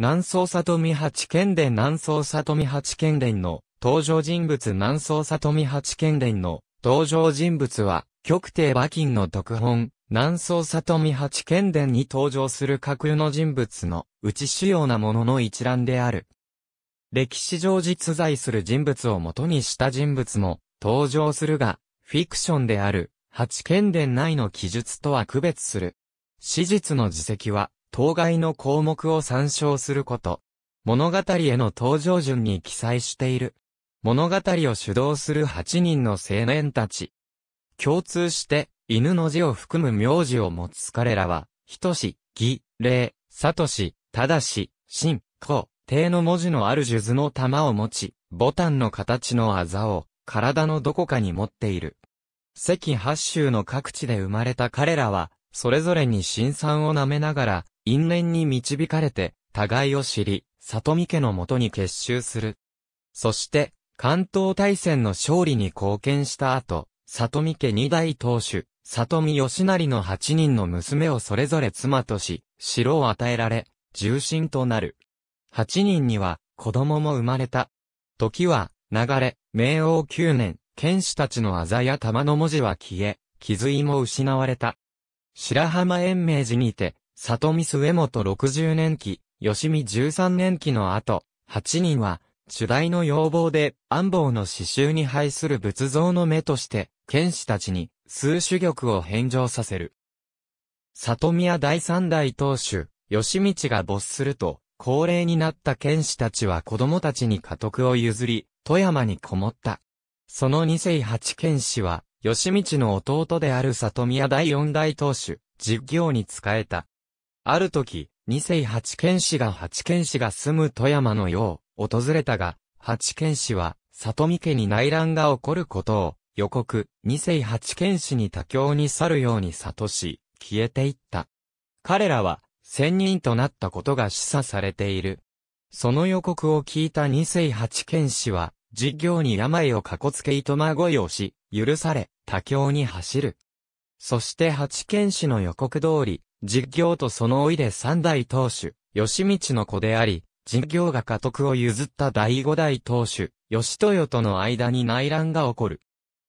南宋里見八剣伝南宋里見八剣伝の登場人物南宋里見八剣伝の登場人物は、極帝馬琴の特本、南宋里見八剣伝に登場する架空の人物のうち主要なものの一覧である。歴史上実在する人物を元にした人物も登場するが、フィクションである八剣伝内の記述とは区別する。史実の自責は、当該の項目を参照すること。物語への登場順に記載している。物語を主導する8人の青年たち。共通して、犬の字を含む名字を持つ彼らは、ひとし、ぎ、れい、さとし、ただし、しん、こ、ていの文字のある数珠の玉を持ち、ボタンの形のあざを、体のどこかに持っている。赤八州の各地で生まれた彼らは、それぞれに辛酸を舐めながら、因縁に導かれて、互いを知り、里見家のもとに結集する。そして、関東大戦の勝利に貢献した後、里見家二代当主、里見義成の八人の娘をそれぞれ妻とし、城を与えられ、重臣となる。八人には、子供も生まれた。時は、流れ、明王九年、剣士たちのあざや玉の文字は消え、気いも失われた。白浜延明寺にて、里見末本六十年期、吉見十三年期の後、八人は、主題の要望で、安房の刺繍に配する仏像の目として、剣士たちに、数種玉を返上させる。里宮第三代当主、吉道が没すると、高齢になった剣士たちは子供たちに家督を譲り、富山にこもった。その二世八剣士は、吉道の弟である里宮第四代当主、実業に仕えた。ある時、二世八剣士が八剣士が住む富山のよう、訪れたが、八剣士は、里見家に内乱が起こることを、予告、二世八剣士に多境に去るように悟し、消えていった。彼らは、仙人となったことが示唆されている。その予告を聞いた二世八剣士は、実業に病をかこつけいとまごいをし、許され、多境に走る。そして八剣士の予告通り、実業とその老いで三代当主、吉道の子であり、実業が家督を譲った第五代当主、吉豊との間に内乱が起こる。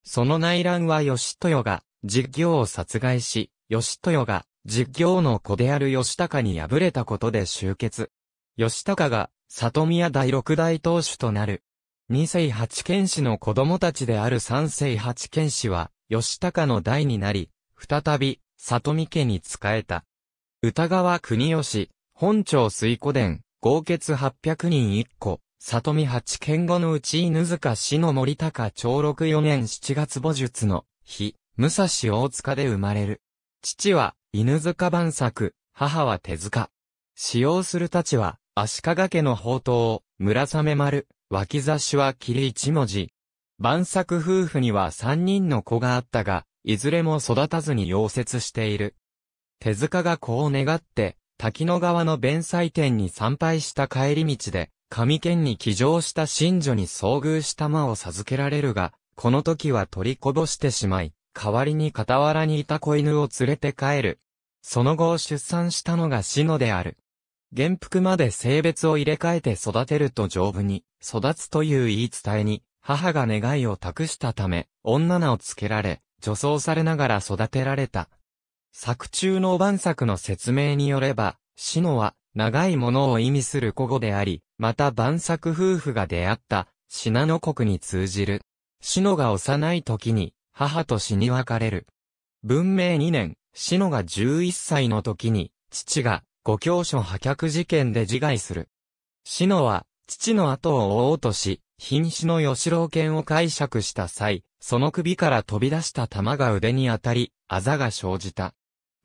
その内乱は吉豊が、実業を殺害し、吉豊が、実業の子である吉高に敗れたことで終結。吉高が、里宮第六代当主となる。二世八剣士の子供たちである三世八剣士は、吉高の代になり、再び、里見家に仕えた。歌川国吉、本町水古殿、合傑八百人一個、里見八県後のうち犬塚市の森高長六四年七月母術の日、武蔵大塚で生まれる。父は犬塚万作、母は手塚。使用する太刀は、足利家の宝刀、村雨丸、脇差しは霧一文字。万作夫婦には三人の子があったが、いずれも育たずに溶接している。手塚がこう願って、滝野川の弁祭店に参拝した帰り道で、神剣に騎乗した神女に遭遇した魔を授けられるが、この時は取りこぼしてしまい、代わりに傍らにいた子犬を連れて帰る。その後出産したのが死のである。原服まで性別を入れ替えて育てると丈夫に育つという言い伝えに、母が願いを託したため、女名をつけられ、女装されながら育てられた。作中の晩作の説明によれば、シノは、長いものを意味する古語であり、また晩作夫婦が出会った、ナノ国に通じる。シノが幼い時に、母と死に別れる。文明2年、シノが11歳の時に、父が、ご教書破却事件で自害する。シノは、父の後を追おうとし、瀕死の吉郎犬を解釈した際、その首から飛び出した玉が腕に当たり、あざが生じた。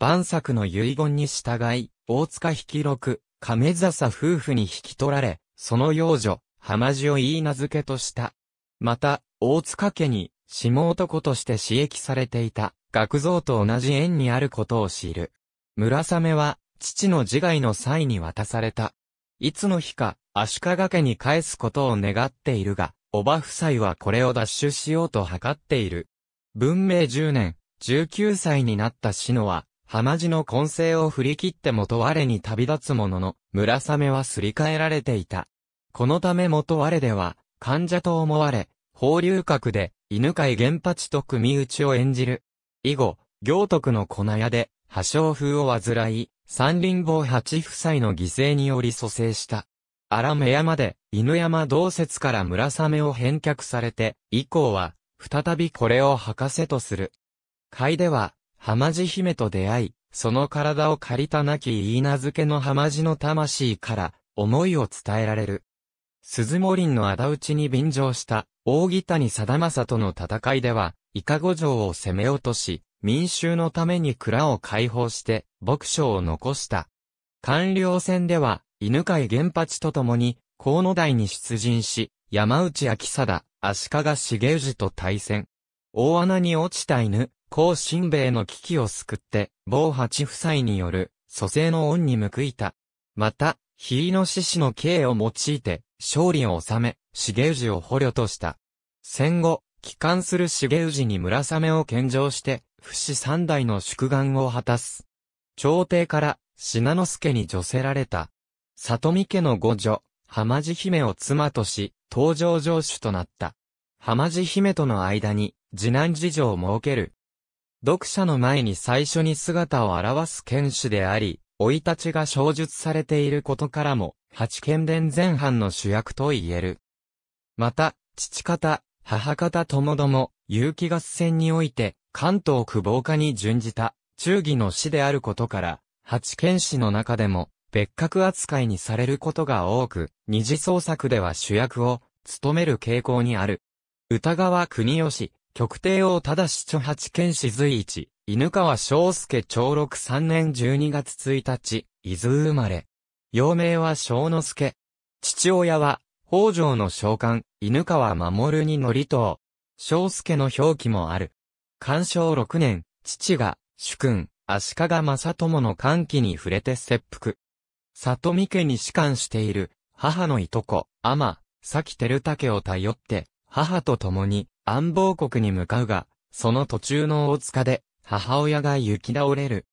万作の遺言に従い、大塚引き六、亀笹夫婦に引き取られ、その幼女、浜地を言い名付けとした。また、大塚家に、下男として刺激されていた、学像と同じ縁にあることを知る。村雨は、父の自害の際に渡された。いつの日か、足利家に返すことを願っているが、おば夫妻はこれを脱取しようと図っている。文明10年、19歳になったシノは、浜地の根性を振り切って元我に旅立つものの、村雨はすり替えられていた。このため元我では、患者と思われ、法流閣で、犬飼玄八と組打ちを演じる。以後、行徳の粉屋で、破傷風を患い、三輪坊八夫妻の犠牲により蘇生した。荒目山で、犬山同説から村雨を返却されて、以降は、再びこれを博士とする。会では、浜地姫と出会い、その体を借りた亡き言い名付けの浜地の魂から、思いを伝えられる。鈴森の仇討ちに便乗した、大木谷貞政との戦いでは、伊香五城を攻め落とし、民衆のために蔵を解放して、牧書を残した。官僚戦では、犬飼玄八と共に、河野台に出陣し、山内明貞、足利重氏と対戦。大穴に落ちた犬、甲新兵衛の危機を救って、某八夫妻による、蘇生の恩に報いた。また、日の獅子の刑を用いて、勝利を収め、重氏を捕虜とした。戦後、帰還する重氏に村雨を献上して、不死三代の祝願を果たす。朝廷から、品之助に助せられた。里見家の五女、浜地姫を妻とし、登場城主となった。浜地姫との間に、次男事情を設ける。読者の前に最初に姿を現す剣士であり、老いたちが小述されていることからも、八剣伝前半の主役と言える。また、父方、母方ともども、有機合戦において、関東久保家に準じた、忠義の死であることから、八剣士の中でも、別格扱いにされることが多く、二次創作では主役を務める傾向にある。歌川国吉、極帝王忠七八剣士随一、犬川章介長六三年十二月一日、伊豆生まれ。幼名は章之助。父親は、北条の召喚、犬川守に乗りと、章介の表記もある。干渉六年、父が、主君、足利正友の歓喜に触れて切腹。里見家に仕官している、母のいとこ、天、崎照武を頼って、母と共に、安房国に向かうが、その途中の大塚で、母親が行き倒れる。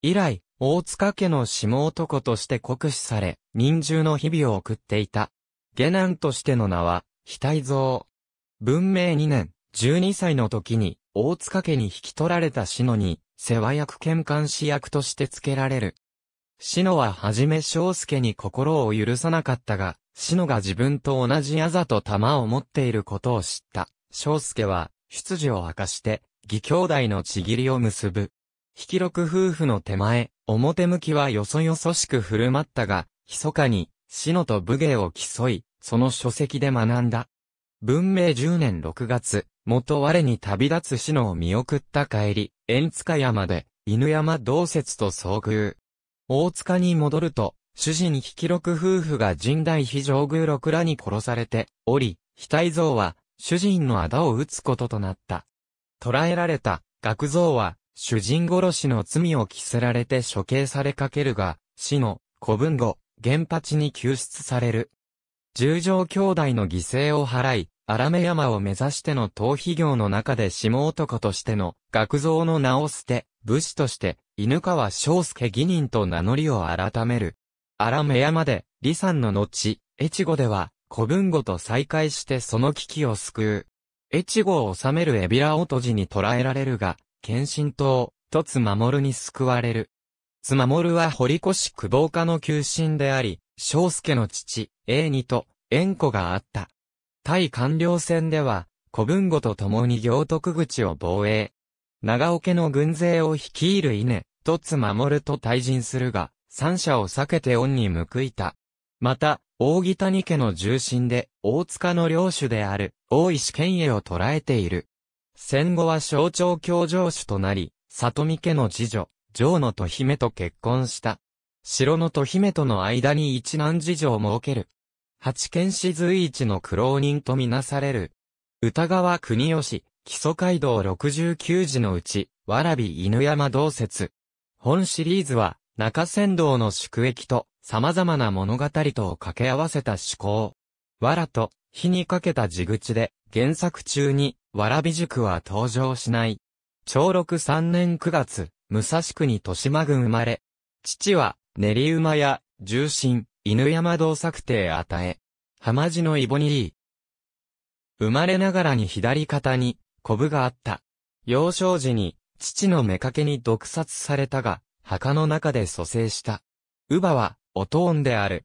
以来、大塚家の下男として酷使され、民衆の日々を送っていた。下男としての名は、非体蔵。文明2年、12歳の時に、大塚家に引き取られた篠に、世話役兼監視役として付けられる。篠ははじめ章介に心を許さなかったが、篠が自分と同じあざと玉を持っていることを知った。章介は、出自を明かして、義兄弟のちぎりを結ぶ。引き六夫婦の手前、表向きはよそよそしく振る舞ったが、密かに、篠と武芸を競い、その書籍で学んだ。文明10年6月、元我に旅立つ篠を見送った帰り、円塚山で、犬山同説と遭遇。大塚に戻ると、主人引録夫婦が神代非常宮六らに殺されており、額像は主人の仇を撃つこととなった。捕らえられた学像は主人殺しの罪を着せられて処刑されかけるが、死の古文後、原八に救出される。十条兄弟の犠牲を払い、荒目山を目指しての逃避行の中で下男としての学像の名を捨て、武士として犬川章介義人と名乗りを改める。荒目山で、李さんの後、越後では、古文語と再会してその危機を救う。越後を治めるエビラオトジに捕らえられるが、献身党、とつ守に救われる。つ守は堀越久保家の旧臣であり、章介の父、英二と、縁故があった。対官僚戦では、古文語と共に行徳口を防衛。長岡の軍勢を率いる稲、とつ守ると退陣するが、三者を避けて恩に報いた。また、大木谷家の重臣で、大塚の領主である、大石賢英を捕らえている。戦後は象徴教城主となり、里見家の次女、城野と姫と結婚した。城野と姫との間に一難次女を設ける。八賢士随一の苦労人とみなされる。歌川国吉、基礎街道69時のうち、わらび犬山道説。本シリーズは、中山道の宿駅と、様々な物語とを掛け合わせた思考。わらと、火にかけた地口で、原作中に、わらび塾は登場しない。長禄3年9月、武蔵区に豊島郡生まれ。父は、練馬や、重心、犬山道作定与え。浜地のイボニリー。生まれながらに左肩に、コブがあった。幼少時に、父の妾に毒殺されたが、墓の中で蘇生した。乳母は、おとんである。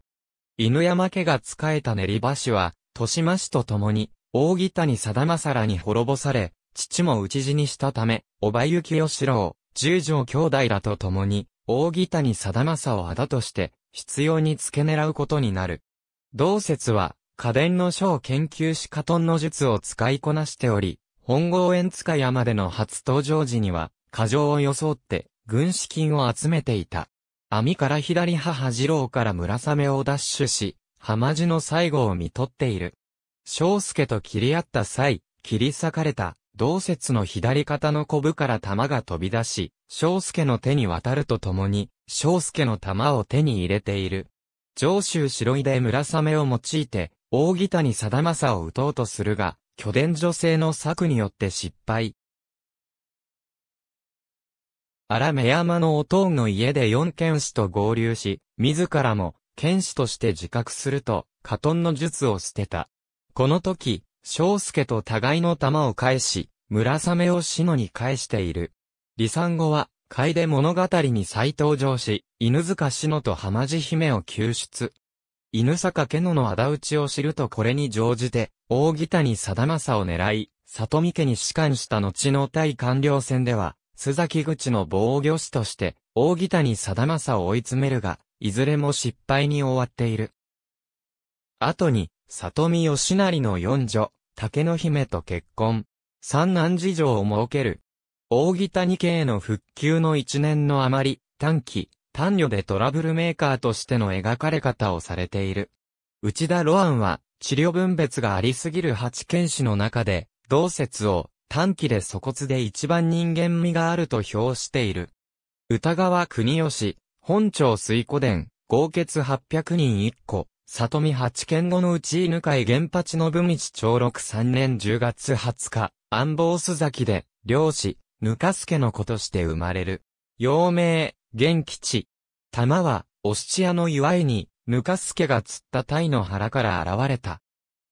犬山家が仕えた練馬氏は、豊島氏と共に、大木谷貞政に滅ぼされ、父も討ち死にしたため、おばゆきよしろう、十条兄弟らと共に、大木谷定政を仇として、必要に付け狙うことになる。同説は、家伝の書を研究し家トンの術を使いこなしており、本郷園塚山での初登場時には、過剰を装って、軍資金を集めていた。網から左母次郎から村雨を奪取し、浜地の最後を見取っている。章介と切り合った際、切り裂かれた、同説の左肩のコブから玉が飛び出し、章介の手に渡るとともに、章介の玉を手に入れている。上州白井で村雨を用いて、大木谷貞政を撃とうとするが、巨伝女性の策によって失敗。荒目山のおとんの家で四剣士と合流し、自らも剣士として自覚すると、カトンの術を捨てた。この時、章介と互いの玉を返し、村雨を死のに返している。離散後は、楓物語に再登場し、犬塚死のと浜地姫を救出。犬坂家野の仇討ちを知るとこれに乗じて、大木谷貞政を狙い、里見家に仕官した後の対官僚戦では、須崎口の防御士として、大木谷貞政を追い詰めるが、いずれも失敗に終わっている。後に、里見義成の四女、竹の姫と結婚、三男事情を設ける。大木谷家への復旧の一年の余り、短期、単女でトラブルメーカーとしての描かれ方をされている。内田ロアンは、治療分別がありすぎる八犬士の中で、同説を、短期で粗骨で一番人間味があると評している。歌川国吉、本町水古伝、合傑八百人一個、里見八犬後のうち犬飼原八の文道長六三年十月二十日、安房須崎で、漁師、ぬかすけの子として生まれる。幼名、元吉。玉は、おスチアの祝いに、ぬかすけが釣った鯛の腹から現れた。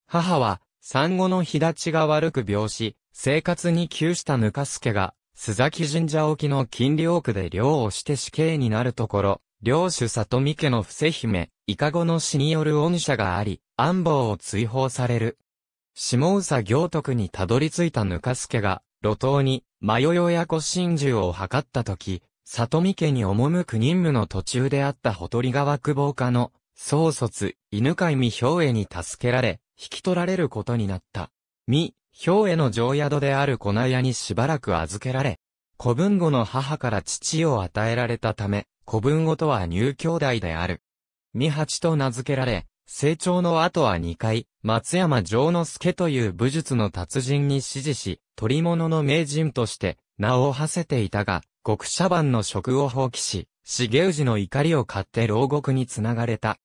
母は、産後の日立ちが悪く病死、生活に窮したぬかすけが、須崎神社沖の金領区で漁をして死刑になるところ、領主里見家の伏せ姫、イカゴの死による恩赦があり、安保を追放される。下宇佐行徳にたどり着いたぬかすけが、路頭に、迷い親子真珠を図ったとき、里見家に赴く任務の途中であったほとり川久保家の、宗卒、犬飼美兵衛に助けられ、引き取られることになった。美、兵衛の上宿である粉屋にしばらく預けられ、古文後の母から父を与えられたため、古文後とは入兄弟である。美八と名付けられ、成長の後は二回、松山城之助という武術の達人に指示し、取り物の名人として名を馳せていたが、極茶番の職を放棄し、重氏の怒りを買って牢獄につながれた。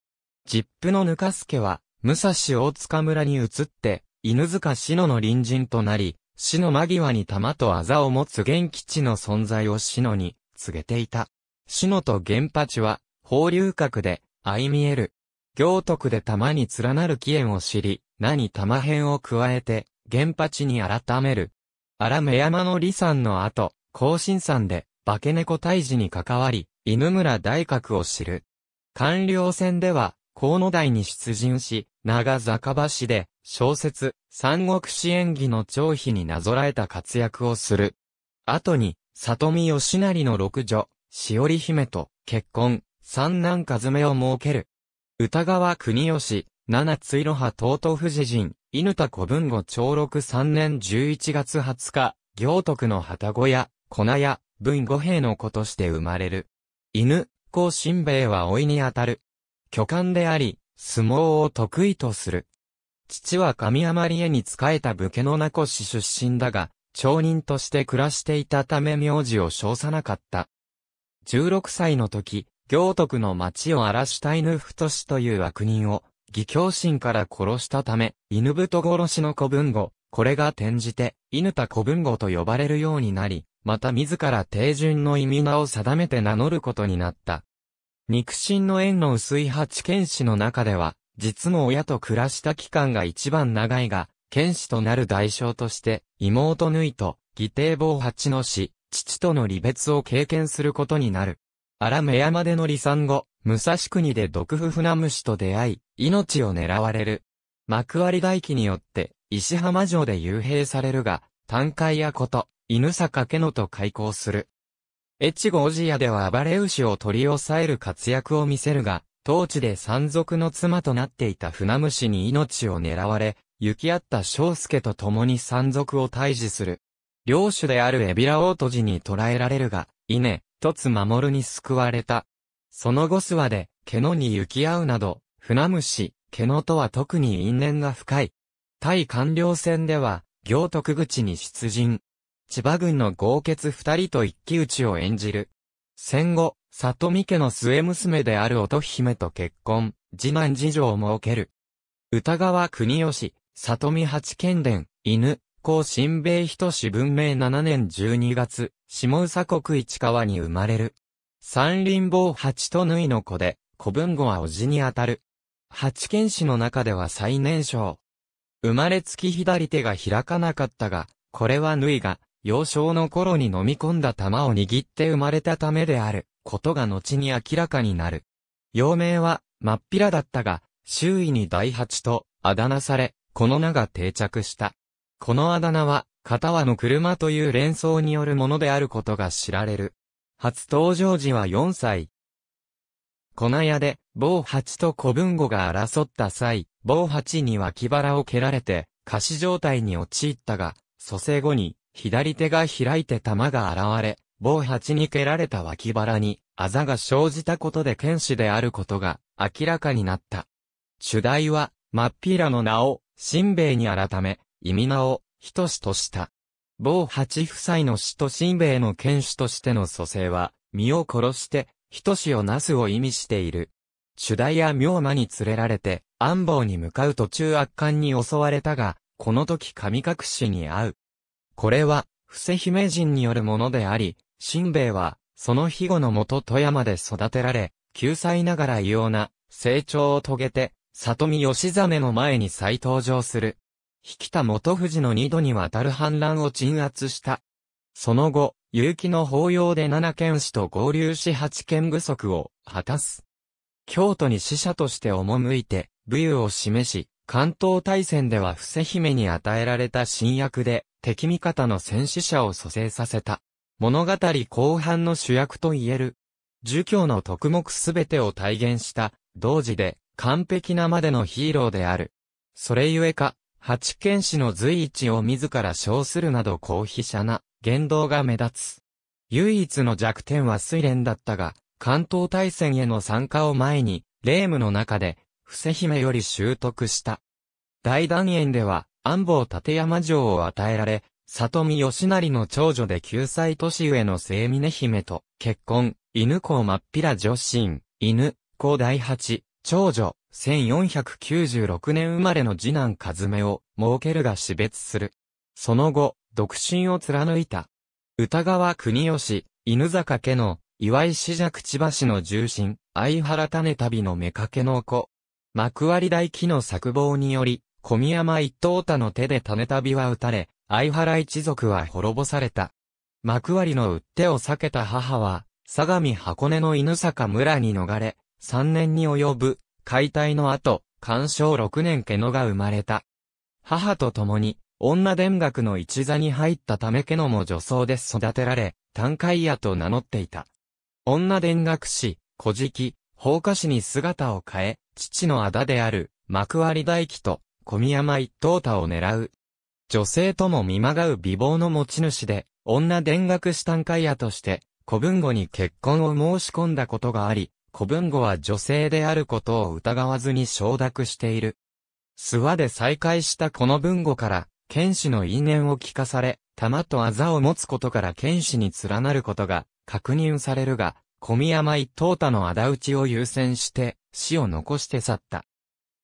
実父のぬかすけは、武蔵大塚村に移って、犬塚志乃の隣人となり、死の間際に玉とあざを持つ元吉の存在を志乃に告げていた。志乃と玄八は、法隆閣で、相見える。行徳で玉に連なる起源を知り、何玉編を加えて、玄八に改める。荒目山の李さんの後、高新山で化け猫退治に関わり、犬村大学を知る。官僚戦では、河野台に出陣し、長坂橋で、小説、三国志演技の長飛になぞらえた活躍をする。後に、里見義成の六女、しおり姫と結婚、三男和めを設ける。歌川国吉、七ついろは尊富士人、犬田古文後長六三年十一月二十日、行徳の旗小屋、粉や文五兵の子として生まれる。犬、孔新兵衛は老いにあたる。巨漢であり、相撲を得意とする。父は神山り絵に仕えた武家の名護市出身だが、町人として暮らしていたため名字を称さなかった。16歳の時、行徳の町を荒らした犬太という悪人を、義教心から殺したため、犬太殺しの古文語、これが転じて、犬太古文語と呼ばれるようになり、また自ら定順の意味名を定めて名乗ることになった。肉親の縁の薄い八剣士の中では、実の親と暮らした期間が一番長いが、剣士となる代償として、妹縫いと、義弟坊八の死、父との離別を経験することになる。荒目山での離散後、武蔵国で毒夫船虫と出会い、命を狙われる。幕張大輝によって、石浜城で幽閉されるが、短海やこと、犬坂家野と開校する。越後小やでは暴れ牛を取り押さえる活躍を見せるが、当地で山賊の妻となっていた船虫に命を狙われ、行き合った章介と共に山賊を退治する。領主であるエビラ王都寺に捕らえられるが、稲、つ守るに救われた。その後諏訪で、毛野に行き合うなど、船虫、毛野とは特に因縁が深い。対官僚戦では、行徳口に出陣。千葉軍の豪傑二人と一騎打ちを演じる。戦後、里見家の末娘である乙姫と結婚、次男次女を設ける。歌川国吉、里見八賢伝、犬、高新米人志文明7年12月、下宇佐国市川に生まれる。三林坊八と縫いの子で、古文語は叔父にあたる。八賢氏の中では最年少。生まれつき左手が開かなかったが、これは縫いが、幼少の頃に飲み込んだ玉を握って生まれたためである、ことが後に明らかになる。幼名は、真っ平だったが、周囲に大八と、あだ名され、この名が定着した。このあだ名は、片輪の車という連想によるものであることが知られる。初登場時は4歳。粉屋で、某八と古文語が争った際、某八に脇腹を蹴られて、仮死状態に陥ったが、蘇生後に、左手が開いて玉が現れ、棒八に蹴られた脇腹に、あざが生じたことで剣士であることが明らかになった。主題は、ピっラの名を、新兵衛に改め、意味名を、ひとしとした。某八夫妻の死と新兵衛の剣士としての蘇生は、身を殺して、ひとしをなすを意味している。主題や妙魔に連れられて、安房に向かう途中悪巻に襲われたが、この時神隠しに会う。これは、伏せ姫人によるものであり、新兵衛は、その庇護のもと富山で育てられ、救済ながら異様な成長を遂げて、里見義実の前に再登場する。引田元富士の二度にわたる反乱を鎮圧した。その後、結城の法要で七県士と合流し八県不足を果たす。京都に使者として赴いて、武勇を示し、関東大戦では伏姫に与えられた新役で、敵味方の戦死者を蘇生させた。物語後半の主役と言える。儒教の特目すべてを体現した、同時で完璧なまでのヒーローである。それゆえか、八剣士の随一を自ら称するなど高飛車な言動が目立つ。唯一の弱点は睡蓮だったが、関東大戦への参加を前に、霊夢の中で、伏せ姫より習得した。大団円では、安房立山城を与えられ、里見義成の長女で9歳年上の清峰姫と結婚、犬子真っ平女神、犬子第八、長女、1496年生まれの次男和目を設けるが死別する。その後、独身を貫いた。歌川国吉、犬坂家の、岩井志尺千葉市の重臣、相原種旅の妾の子。幕割大木の作望により、小宮山一等太の手で種旅は撃たれ、相原一族は滅ぼされた。幕張の打ってを避けた母は、相模箱根の犬坂村に逃れ、3年に及ぶ、解体の後、干渉6年毛野が生まれた。母と共に、女田楽の一座に入ったため毛野も女装で育てられ、短海屋と名乗っていた。女田楽師、古事記、放火師に姿を変え、父の仇である、幕張大輝と、小宮山一等太を狙う。女性とも見まがう美貌の持ち主で、女田楽士短会屋として、古文語に結婚を申し込んだことがあり、古文語は女性であることを疑わずに承諾している。諏訪で再会したこの文語から、剣士の因縁を聞かされ、玉とあざを持つことから剣士に連なることが確認されるが、小宮山一等太の仇討ちを優先して、死を残して去った。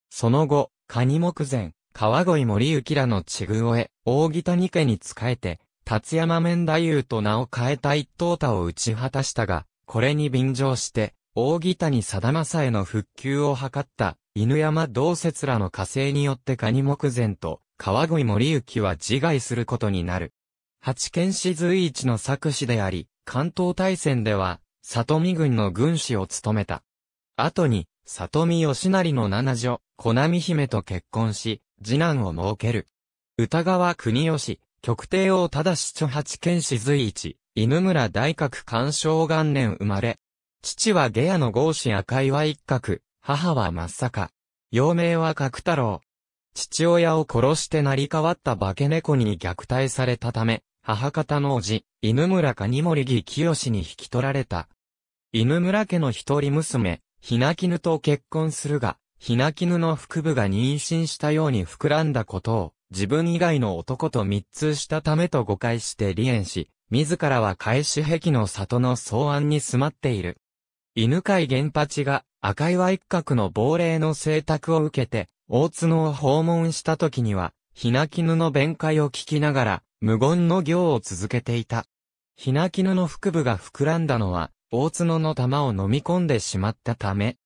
その後、カニ木前、川越森幸らの地宮をへ、大木谷家に仕えて、達山面太夫と名を変えた一等太を打ち果たしたが、これに便乗して、大木谷貞政への復旧を図った、犬山同説らの火星によってカニ木前と、川越森幸は自害することになる。八県市随一の作詞であり、関東大戦では、里見軍の軍師を務めた。後に、里見義成の七女、小波姫と結婚し、次男を設ける。歌川国吉。極帝王忠七八剣士随一、犬村大覚干渉元年生まれ。父は下屋の豪子赤岩一角、母は真っ坂。幼名は角太郎。父親を殺して成り代わった化け猫に虐待されたため、母方のおじ、犬村かに森木清に引き取られた。犬村家の一人娘、ひなきぬと結婚するが、ひなきぬの腹部が妊娠したように膨らんだことを、自分以外の男と密通したためと誤解して離縁し、自らは返し壁の里の草案に住まっている。犬飼玄八が赤岩一角の亡霊の請託を受けて、大角を訪問した時には、ひなきぬの弁解を聞きながら、無言の行を続けていた。ひなきぬの腹部が膨らんだのは、大角の玉を飲み込んでしまったため、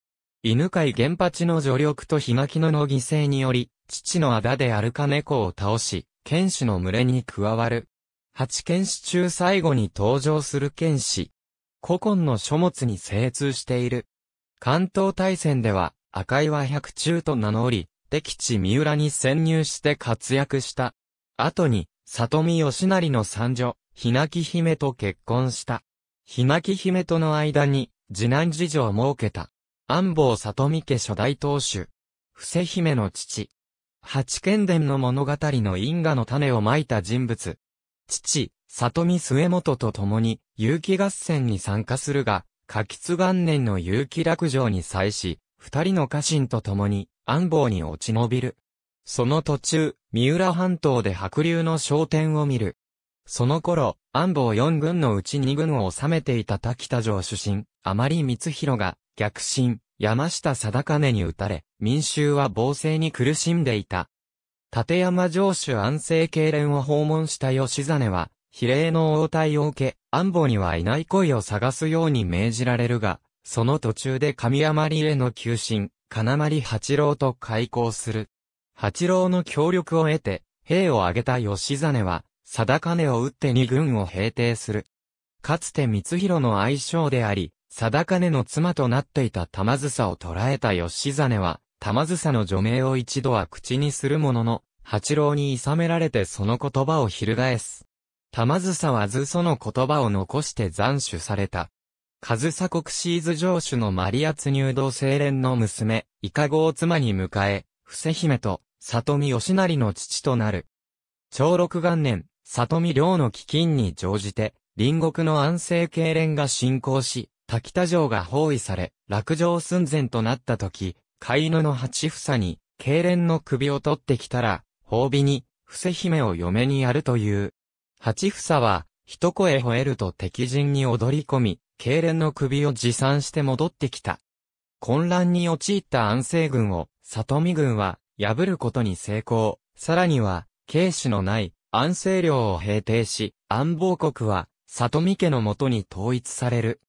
犬飼玄八の助力と比嘉野の犠牲により、父の仇であるか猫を倒し、剣士の群れに加わる。八剣士中最後に登場する剣士。古今の書物に精通している。関東大戦では、赤岩は百中と名乗り、敵地三浦に潜入して活躍した。後に、里見義成の三女、ひなき姫と結婚した。ひまき姫との間に、次男次女を設けた。安房里美家初代当主。伏せ姫の父。八賢伝の物語の因果の種をまいた人物。父、里見末元と共に、有機合戦に参加するが、過吉元年の有機落城に際し、二人の家臣と共に、安房に落ち延びる。その途中、三浦半島で白竜の昇天を見る。その頃、安保4軍のうち2軍を治めていた滝田城主審、甘利光弘が、逆進、山下貞金に撃たれ、民衆は暴政に苦しんでいた。立山城主安政経連を訪問した吉真は、比例の応対を受け、安保にはいない恋を探すように命じられるが、その途中で神山里への急進、金丸八郎と開校する。八郎の協力を得て、兵を挙げた吉真は、定金を打って二軍を平定する。かつて光弘の愛称であり、定金の妻となっていた玉津さを捕らえた吉実は、玉津さの除名を一度は口にするものの、八郎に諌められてその言葉を翻す。玉津さはずその言葉を残して斬首された。上総国シーズ城主のマリア津入道清廉の娘、イカゴを妻に迎え、伏姫と、里見義成の父となる。長六元年、里見領の飢饉に乗じて、隣国の安政経連が侵攻し、滝田城が包囲され、落城寸前となった時、飼い犬の八房に、経連の首を取ってきたら、褒美に、伏姫を嫁にやるという。八房は、一声吠えると敵陣に踊り込み、経連の首を持参して戻ってきた。混乱に陥った安政軍を、里見軍は、破ることに成功。さらには、軽視のない、安政領を平定し、安房国は、里見家のもとに統一される。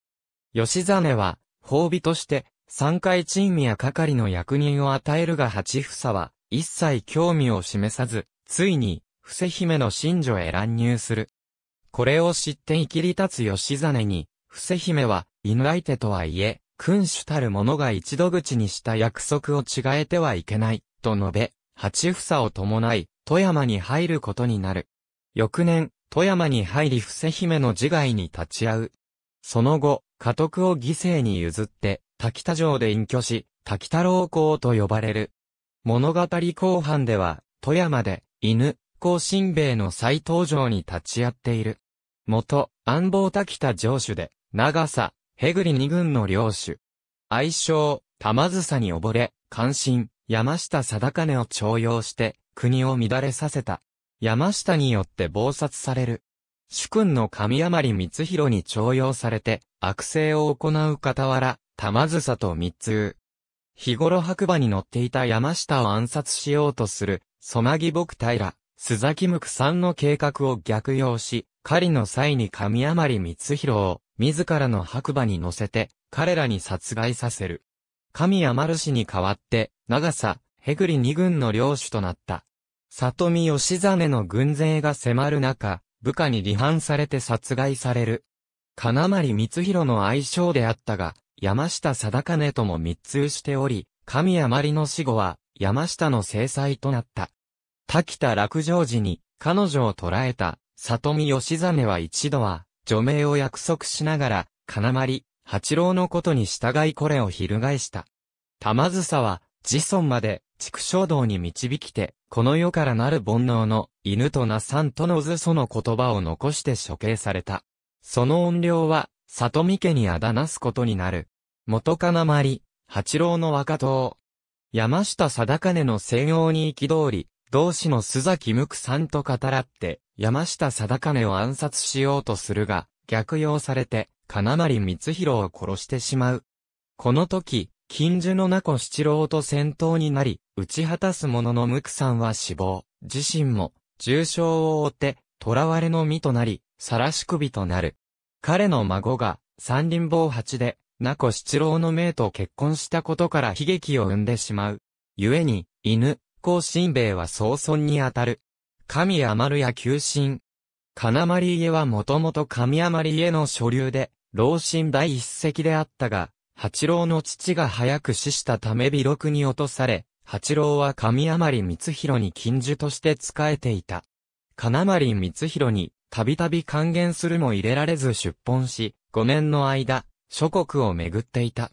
吉真は、褒美として、三回珍味や係の役人を与えるが八房は、一切興味を示さず、ついに、伏せ姫の神女へ乱入する。これを知って生きり立つ吉真に、伏せ姫は、犬相手とはいえ、君主たる者が一度口にした約束を違えてはいけない、と述べ、八房を伴い、富山に入ることになる。翌年、富山に入り伏せ姫の自害に立ち会う。その後、家督を犠牲に譲って、滝田城で隠居し、滝太郎公と呼ばれる。物語後半では、富山で、犬、公新兵衛の再登場に立ち会っている。元、安房滝田城主で、長さ、へぐり二軍の領主。愛称、玉ずさに溺れ、関心、山下貞金を徴用して、国を乱れさせた。山下によって謀殺される。主君の神余光弘に徴用されて、悪性を行う傍ら、玉さと密通。日頃白馬に乗っていた山下を暗殺しようとする、そなぎ僕平、須崎無垢さんの計画を逆用し、狩りの際に神余光弘を、自らの白馬に乗せて、彼らに殺害させる。神余氏に代わって、長さ、ヘグリ二軍の領主となった。里見義実の軍勢が迫る中、部下に離反されて殺害される。金丸光弘の愛称であったが、山下貞兼とも密通しており、神谷まの死後は、山下の制裁となった。滝田落城時に、彼女を捕らえた、里見義実は一度は、除名を約束しながら、金丸、八郎のことに従いこれを翻した。玉梓は、自尊まで、畜生道に導きて、この世からなる煩悩の、犬となさんとのずその言葉を残して処刑された。その怨霊は、里見家にあだなすことになる。元金まり、八郎の若党。山下貞金の専用に憤り、同志の須崎無垢さんと語らって、山下貞金を暗殺しようとするが、逆用されて、金まり光弘を殺してしまう。この時、近所の名護七郎と戦闘になり、打ち果たす者の無垢さんは死亡、自身も重傷を負って、囚われの身となり、晒し首となる。彼の孫が、三輪坊八で、名護七郎の命と結婚したことから悲劇を生んでしまう。故に、犬、甲新兵衛は早尊にあたる。神余るや求心。金まり家はもともと神余り家の所流で、老神第一席であったが、八郎の父が早く死したため微禄に落とされ、八郎は神余光弘に禁樹として仕えていた。金余光弘に、たびたび還元するも入れられず出奔し、五年の間、諸国を巡っていた。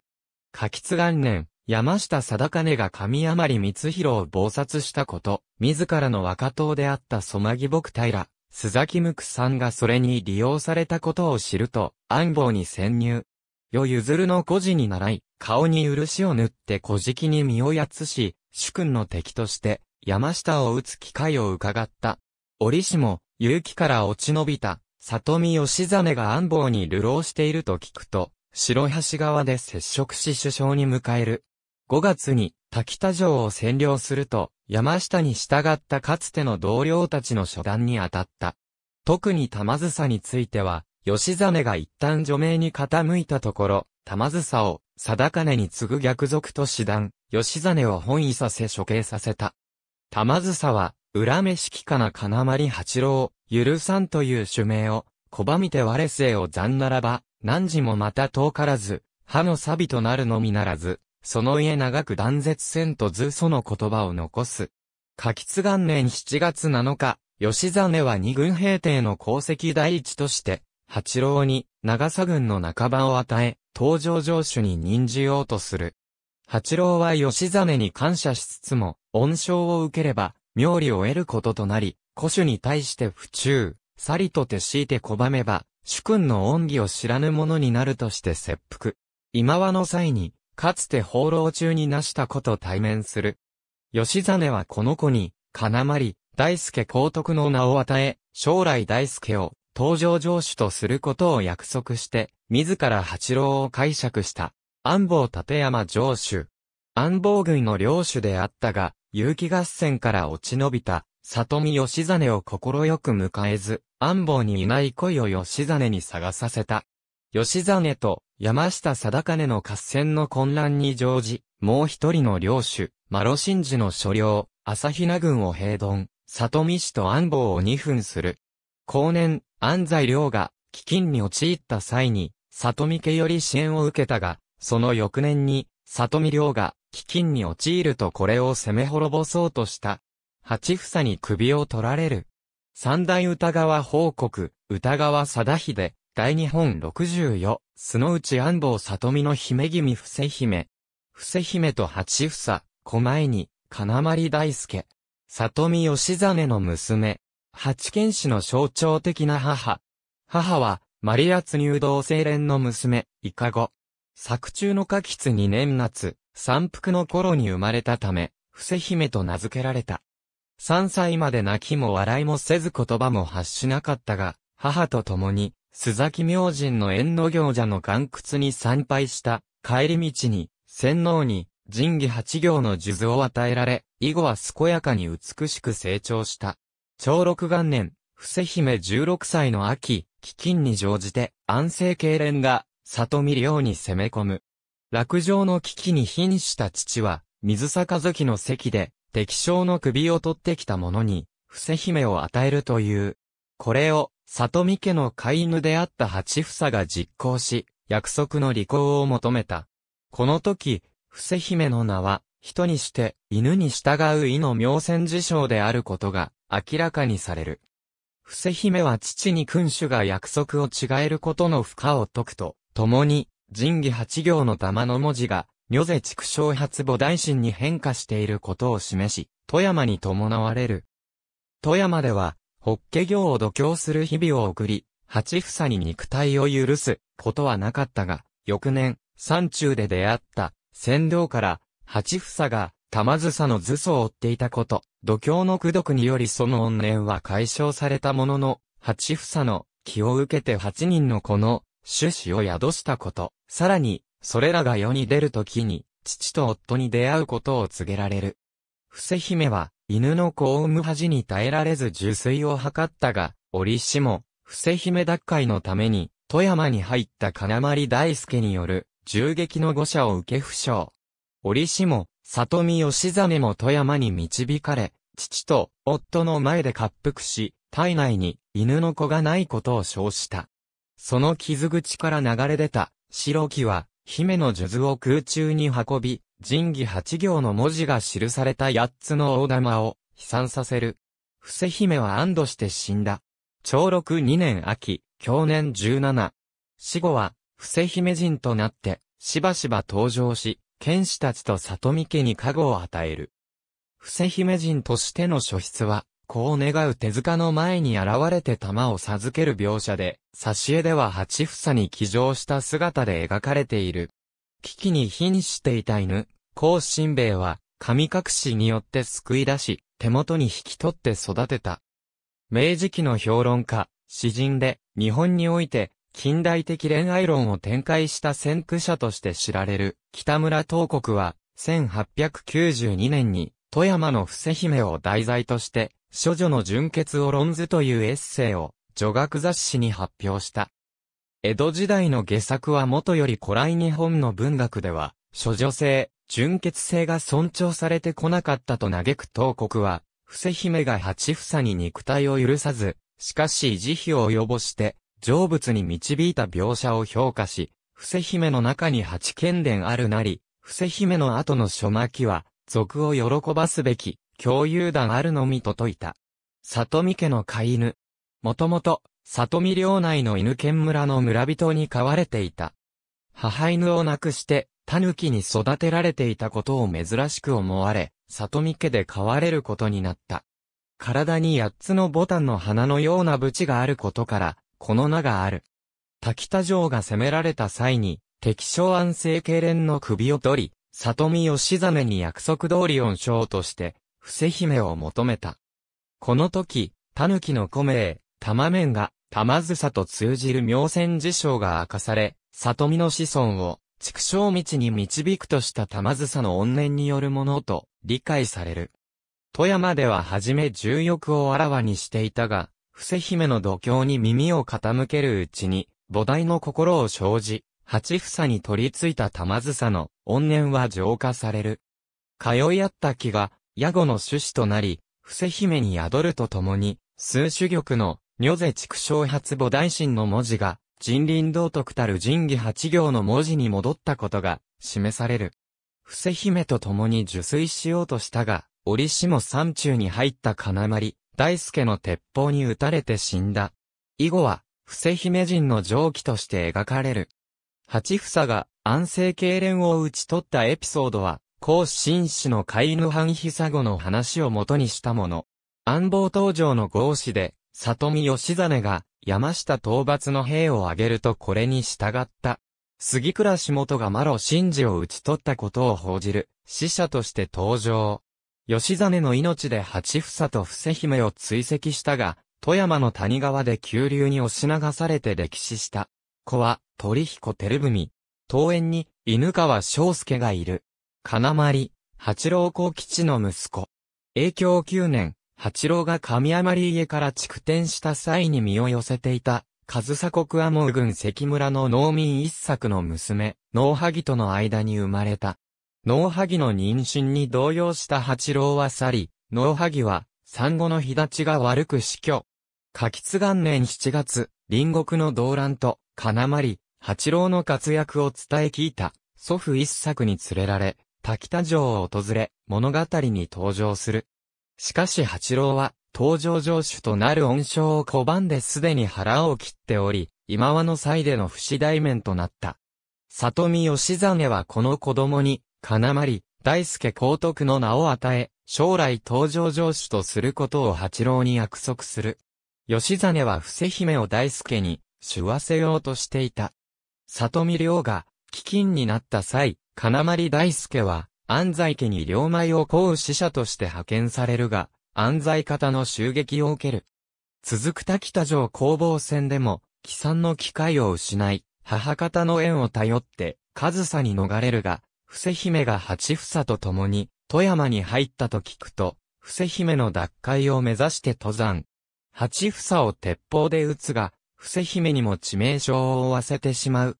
柿津元年、山下貞兼が神余光弘を謀殺したこと、自らの若党であったソマ木牧平、須崎無垢さんがそれに利用されたことを知ると、暗謀に潜入、よゆずるの孤児に習い、顔に漆を塗って小敷に身をやつし、主君の敵として、山下を打つ機会を伺った。折しも、勇気から落ち延びた、里見義実が安房に流浪していると聞くと、白橋川で接触し首相に迎える。5月に、滝田城を占領すると、山下に従ったかつての同僚たちの初段に当たった。特に玉津さについては、吉真が一旦除名に傾いたところ、玉津さを、定金に次ぐ逆賊と師団、吉真を本意させ処刑させた。玉津さは、裏しきかな金丸八郎、許さんという主名を、拒みて我生を残ならば、何時もまた遠からず、歯の錆となるのみならず、その家長く断絶せんと図その言葉を残す。柿津元年7月7日、吉真は二軍兵艇の功績第一として、八郎に長佐軍の半ばを与え、登場城主に任じようとする。八郎は吉実に感謝しつつも、恩賞を受ければ、妙利を得ることとなり、古主に対して不忠、去りとて強いて拒めば、主君の恩義を知らぬ者になるとして切腹。今はの際に、かつて放浪中に成したこと対面する。吉実はこの子に、金まり、大助公徳の名を与え、将来大助を登場上主とすることを約束して、自ら八郎を解釈した、安房立山上主。安房軍の領主であったが、勇気合戦から落ち延びた、里見義真を快く迎えず、安房にいない恋を義真に探させた。義真と山下貞兼の合戦の混乱に乗じ、もう一人の領主、マロシンの所領、朝比奈軍を平丼、里見氏と安房を二分する。後年、安西良が飢饉に陥った際に、里見家より支援を受けたが、その翌年に、里見良が飢饉に陥るとこれを攻め滅ぼそうとした。八房に首を取られる。三大歌川報告、歌川貞秀、大日本64、須う内安房里見の姫君伏姫。伏姫と八房、小前に、金丸大輔。里見義実の娘、八剣士の象徴的な母。母は、マリア津入道精錬の娘、イカゴ。作中の夏筆二年夏、三福の頃に生まれたため、伏せ姫と名付けられた。三歳まで泣きも笑いもせず言葉も発しなかったが、母と共に、須崎明神の縁の行者の岩屈に参拝した、帰り道に、洗脳に、神儀八行の術を与えられ、以後は健やかに美しく成長した。長禄元年、伏姫16歳の秋、飢饉に乗じて、安政経連が、里見領に攻め込む。落城の危機に瀕した父は、水坂月の席で、敵将の首を取ってきた者に、伏姫を与えるという。これを、里見家の飼い犬であった八房が実行し、約束の履行を求めた。この時、伏姫の名は、人にして、犬に従う意の妙戦事象であることが、明らかにされる。伏せ姫は父に君主が約束を違えることの不可を解くと、共に、神義八行の玉の文字が、女瀬畜生発母大臣に変化していることを示し、富山に伴われる。富山では、ホッケ行を度胸する日々を送り、八房に肉体を許すことはなかったが、翌年、山中で出会った、仙道から、八房が、玉ずさの図相を追っていたこと、度胸の功徳によりその怨念は解消されたものの、八房の気を受けて八人の子の趣旨を宿したこと、さらに、それらが世に出るときに、父と夫に出会うことを告げられる。伏せ姫は、犬の子を産む恥に耐えられず受水を図ったが、折しも、伏せ姫奪回のために、富山に入った金丸大輔による、銃撃の誤射を受け負傷。折しも、里見義実も富山に導かれ、父と夫の前で滑腹し、体内に犬の子がないことを称した。その傷口から流れ出た白木は、姫の数図を空中に運び、神儀八行の文字が記された八つの大玉を飛散させる。伏せ姫は安堵して死んだ。長禄二年秋、去年十七。死後は、伏せ姫人となって、しばしば登場し、剣士たちと里見家に加護を与える。伏せ姫人としての書筆は、こう願う手塚の前に現れて玉を授ける描写で、挿絵では八房に騎乗した姿で描かれている。危機に瀕していた犬、孔新兵衛は、神隠しによって救い出し、手元に引き取って育てた。明治期の評論家、詩人で、日本において、近代的恋愛論を展開した先駆者として知られる北村東国は、1892年に富山の伏姫を題材として、諸女の純血を論ずというエッセイを女学雑誌に発表した。江戸時代の下作は元より古来日本の文学では、諸女性、純血性が尊重されてこなかったと嘆く東国は、伏姫が八房に肉体を許さず、しかし慈悲を及ぼして、成仏に導いた描写を評価し、伏せ姫の中に八賢伝あるなり、伏せ姫の後の書巻は、俗を喜ばすべき、共有団あるのみと説いた。里見家の飼い犬。もともと、里見領内の犬犬村の村人に飼われていた。母犬を亡くして、狸に育てられていたことを珍しく思われ、里見家で飼われることになった。体に八つのボタンの花のようなブチがあることから、この名がある。滝田城が攻められた際に、敵将安政慶連の首を取り、里見義真に約束通り恩賞として、伏せ姫を求めた。この時、狸の古名、玉面が、玉草さと通じる妙戦事象が明かされ、里見の子孫を、畜生道に導くとした玉草さの怨念によるものと、理解される。富山では初め重欲をあらわにしていたが、伏せ姫の度胸に耳を傾けるうちに、母大の心を生じ、八房に取り付いた玉ずさの、怨念は浄化される。通い合った木が、矢後の種子となり、伏せ姫に宿るとともに、数種玉の、女瀬畜生発母大神の文字が、人林道徳たる神義八行の文字に戻ったことが、示される。伏せ姫と共に受水しようとしたが、折しも山中に入った金まり、大輔の鉄砲に撃たれて死んだ。以後は、伏せ姫人の上記として描かれる。八房が安政経連を討ち取ったエピソードは、孔新氏の飼い犬半久後の話を元にしたもの。安房登場の合詞で、里見義真が山下討伐の兵を挙げるとこれに従った。杉倉下元がマロ真治を討ち取ったことを報じる、死者として登場。吉実の命で八房と伏姫を追跡したが、富山の谷川で急流に押し流されて歴史した。子は、鳥彦照文。桃園に、犬川章介がいる。金丸、八郎幸吉の息子。永響9年、八郎が神余家から築転した際に身を寄せていた、上総国阿毛郡関村の農民一作の娘、農萩との間に生まれた。ノウハギの妊娠に動揺した八郎は去り、ノウハギは、産後の日立ちが悪く死去。柿津元年7月、隣国の動乱と、金まり、八郎の活躍を伝え聞いた、祖父一作に連れられ、滝田城を訪れ、物語に登場する。しかし八郎は、登場城主となる恩賞を拒んですでに腹を切っており、今和の際での不死大面となった。里見義実はこの子供に、金まり、大助高徳の名を与え、将来登場上主とすることを八郎に約束する。吉真は伏せ姫を大助に、手わせようとしていた。里見良が、飢饉になった際、金まり大助は、安西家に両米をう使者として派遣されるが、安西方の襲撃を受ける。続く滝田城攻防戦でも、帰参の機会を失い、母方の縁を頼って、上総に逃れるが、伏せ姫が八房と共に、富山に入ったと聞くと、伏せ姫の奪回を目指して登山。八房を鉄砲で撃つが、伏せ姫にも致命傷を負わせてしまう。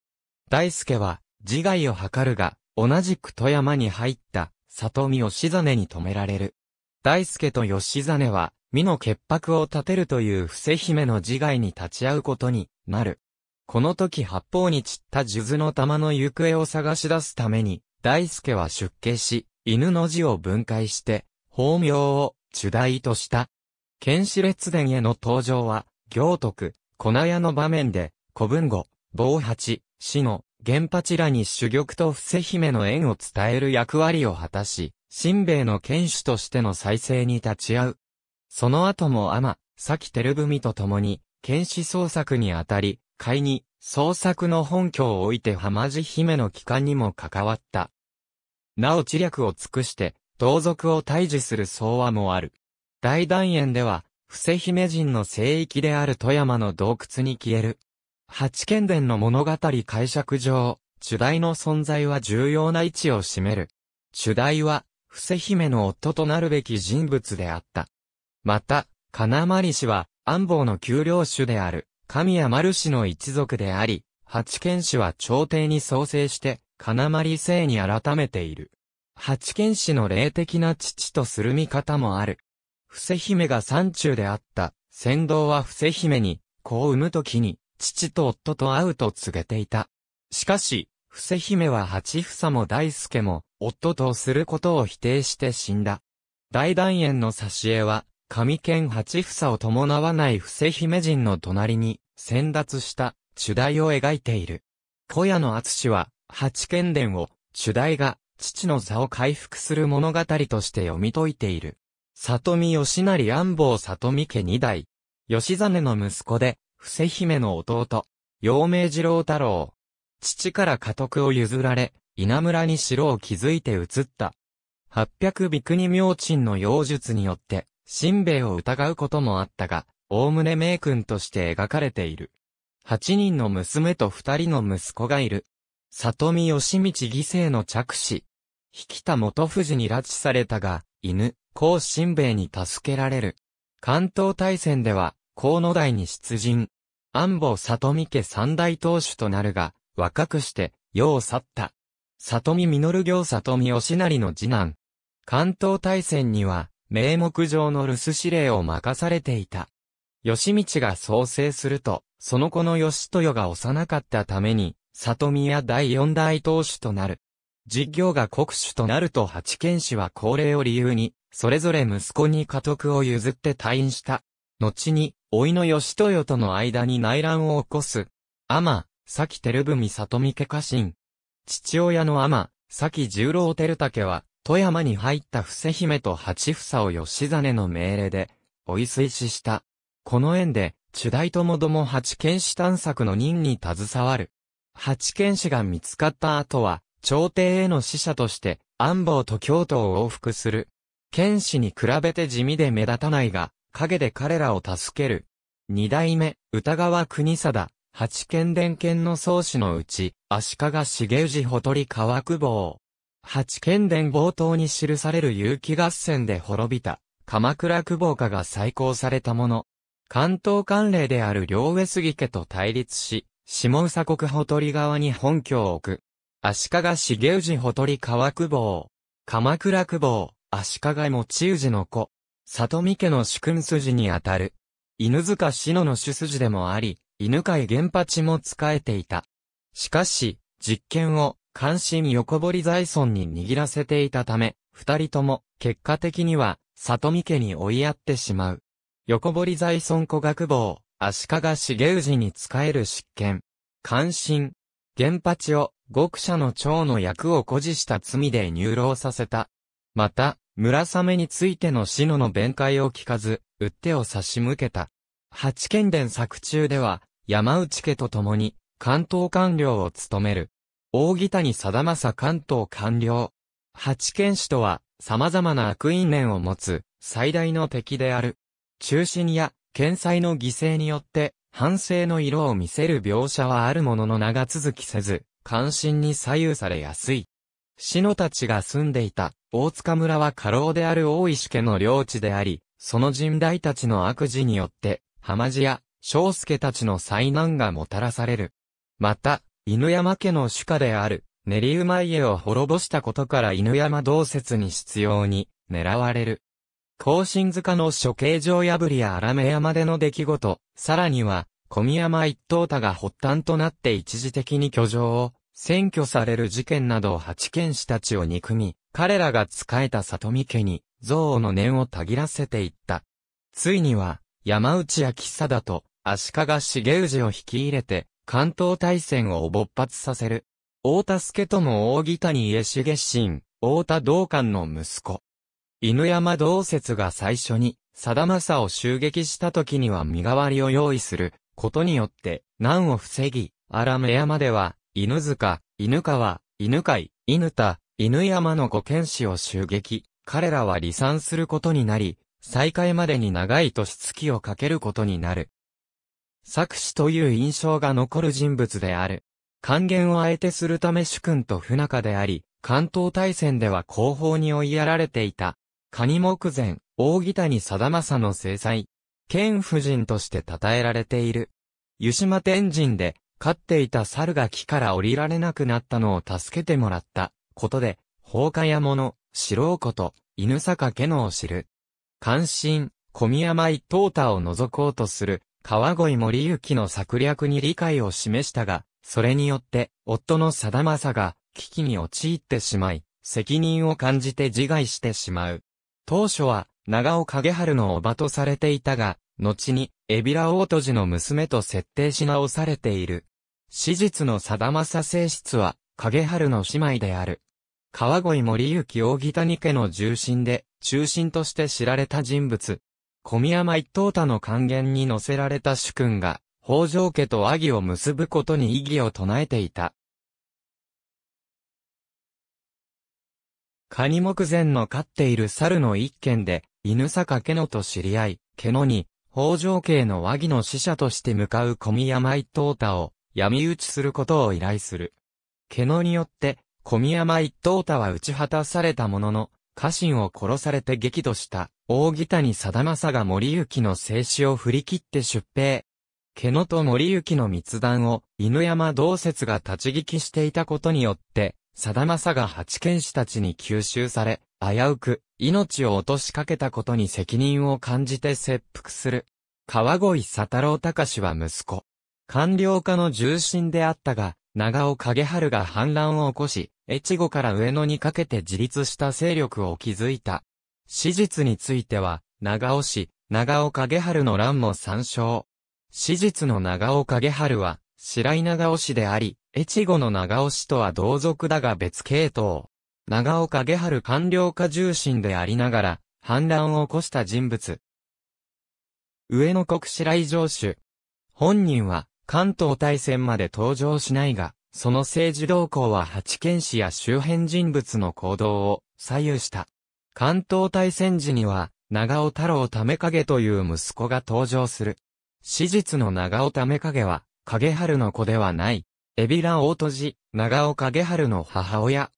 大助は、自害を図るが、同じく富山に入った、里見義真に止められる。大助と義真は、身の潔白を立てるという伏せ姫の自害に立ち会うことになる。この時八方に散った数珠の玉の行方を探し出すために、大輔は出家し、犬の字を分解して、法名を、主題とした。剣士列伝への登場は、行徳、粉屋の場面で、古文語、棒八、死の、原八らに主玉と伏せ姫の縁を伝える役割を果たし、新兵衛の剣士としての再生に立ち会う。その後も天、崎照文と共に、剣士創作にあたり、会に、創作の本拠を置いて浜地姫の帰還にも関わった。なお知略を尽くして、盗賊を退治する草話もある。大団円では、伏せ姫人の聖域である富山の洞窟に消える。八賢伝の物語解釈上、主題の存在は重要な位置を占める。主題は、伏せ姫の夫となるべき人物であった。また、金丸氏は、安房の丘陵主である、神谷丸氏の一族であり、八賢氏は朝廷に創生して、金ま姓に改めている。八剣士の霊的な父とする見方もある。伏せ姫が山中であった、先導は伏せ姫に、子を産むときに、父と夫と会うと告げていた。しかし、伏せ姫は八房も大助も、夫とすることを否定して死んだ。大団円の挿絵は、神剣八房を伴わない伏せ姫人の隣に、先達した、主題を描いている。小屋の厚は、八剣伝を、主題が、父の座を回復する物語として読み解いている。里見義成安房里見家二代。吉真の息子で、伏せ姫の弟。陽明二郎太郎。父から家督を譲られ、稲村に城を築いて移った。八百美国明鎮の妖術によって、新兵衛を疑うこともあったが、おおむね名君として描かれている。八人の娘と二人の息子がいる。里見義道義生の着手。引田元藤に拉致されたが、犬、甲新兵衛に助けられる。関東大戦では、甲野台に出陣。安保里見家三大当主となるが、若くして、世を去った。里見実行里見義成の次男。関東大戦には、名目上の留守指令を任されていた。義道が創生すると、その子の義豊が幼かったために、里宮第四代当主となる。実業が国主となると八剣士は高齢を理由に、それぞれ息子に家督を譲って退院した。後に、老いの義豊との間に内乱を起こす。天、崎照文里見家家臣。父親の天、崎十郎照武は、富山に入った伏せ姫と八房を義実の命令で、追い推死した。この縁で、主大ともども八剣士探索の任に携わる。八剣士が見つかった後は、朝廷への使者として、安房と京都を往復する。剣士に比べて地味で目立たないが、陰で彼らを助ける。二代目、歌川国貞、八剣伝剣の創始のうち、足利重氏ほとり川久保。八剣伝冒頭に記される有機合戦で滅びた、鎌倉久保家が再興されたもの。関東関連である両上杉家と対立し、下宇佐国ほとり側に本拠を置く。足利重氏ほとり川久保鎌倉久保足利持氏の子。里見家の主君筋にあたる。犬塚志野の主筋でもあり、犬飼原八も仕えていた。しかし、実権を関心横堀財村に握らせていたため、二人とも結果的には里見家に追いやってしまう。横堀財村小学坊、足利重氏に仕える執権。関心。原八を極者の長の役を誇示した罪で入牢させた。また、村雨についての死のの弁解を聞かず、打ってを差し向けた。八剣伝作中では、山内家と共に、関東官僚を務める。大谷貞政関東官僚。八剣氏とは、様々な悪因縁を持つ、最大の敵である。中心や、検災の犠牲によって反省の色を見せる描写はあるものの長続きせず、関心に左右されやすい。死のたちが住んでいた大塚村は過労である大石家の領地であり、その人代たちの悪事によって、浜地や章介たちの災難がもたらされる。また、犬山家の主家である、練馬家を滅ぼしたことから犬山同説に必要に、狙われる。更新塚の処刑場破りや荒目山での出来事、さらには、小宮山一等田が発端となって一時的に居城を占拠される事件など八剣士たちを憎み、彼らが仕えた里見家に、憎悪の念をたぎらせていった。ついには、山内や茶だと、足利重氏を引き入れて、関東大戦を勃発させる。大田助とも大木谷家重信、大田道館の息子、犬山道説が最初に、さだまさを襲撃した時には身代わりを用意することによって、難を防ぎ、荒目山では、犬塚、犬川、犬海、犬田、犬山の五剣士を襲撃。彼らは離散することになり、再会までに長い年月をかけることになる。作詞という印象が残る人物である。還元を相手するため主君と不仲であり、関東大戦では後方に追いやられていた。カニ目前、大木谷貞政の制裁。剣夫人として称えられている。湯島天神で、飼っていた猿が木から降りられなくなったのを助けてもらった、ことで、放火や者、素人と、犬坂家のを知る。関心、小宮山伊藤太を除こうとする、川越森行の策略に理解を示したが、それによって、夫の貞政が、危機に陥ってしまい、責任を感じて自害してしまう。当初は、長尾影春の叔母とされていたが、後に、エビラ大寺の娘と設定し直されている。史実の定正正室は、影春の姉妹である。川越森行大北谷家の重臣で、中心として知られた人物。小宮山一等太の還元に乗せられた主君が、北条家と阿義を結ぶことに意義を唱えていた。カニ目前の飼っている猿の一件で、犬坂ケノと知り合い、ケノに、北条家の和議の使者として向かう小宮山一刀太を闇討ちすることを依頼する。ケノによって、小宮山一刀太は打ち果たされたものの、家臣を殺されて激怒した、大谷貞政が森行の静止を振り切って出兵。ケノと森行の密談を、犬山同説が立ち聞きしていたことによって、さだまさが八剣士たちに吸収され、危うく、命を落としかけたことに責任を感じて切腹する。川越佐太郎隆は息子。官僚家の重臣であったが、長尾影春が反乱を起こし、越後から上野にかけて自立した勢力を築いた。史実については、長尾氏、長尾影春の乱も参照。史実の長尾影春は、白井長尾氏であり、越後の長尾氏とは同族だが別系統。長尾影春官僚家重臣でありながら、反乱を起こした人物。上野国白井城主。本人は、関東大戦まで登場しないが、その政治動向は八県市や周辺人物の行動を左右した。関東大戦時には、長尾太郎ため影という息子が登場する。史実の長尾ため影は、影春の子ではない。エビラ大と寺、長岡影春の母親。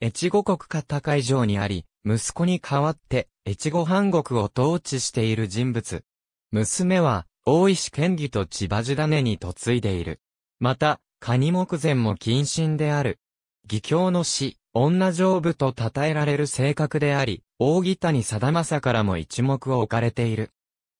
越後国方会場にあり、息子に代わって、越後藩国を統治している人物。娘は、大石県議と千葉地種に嫁いでいる。また、蟹目前も謹慎である。義教の死、女丈夫と称えられる性格であり、大木谷貞政からも一目を置かれている。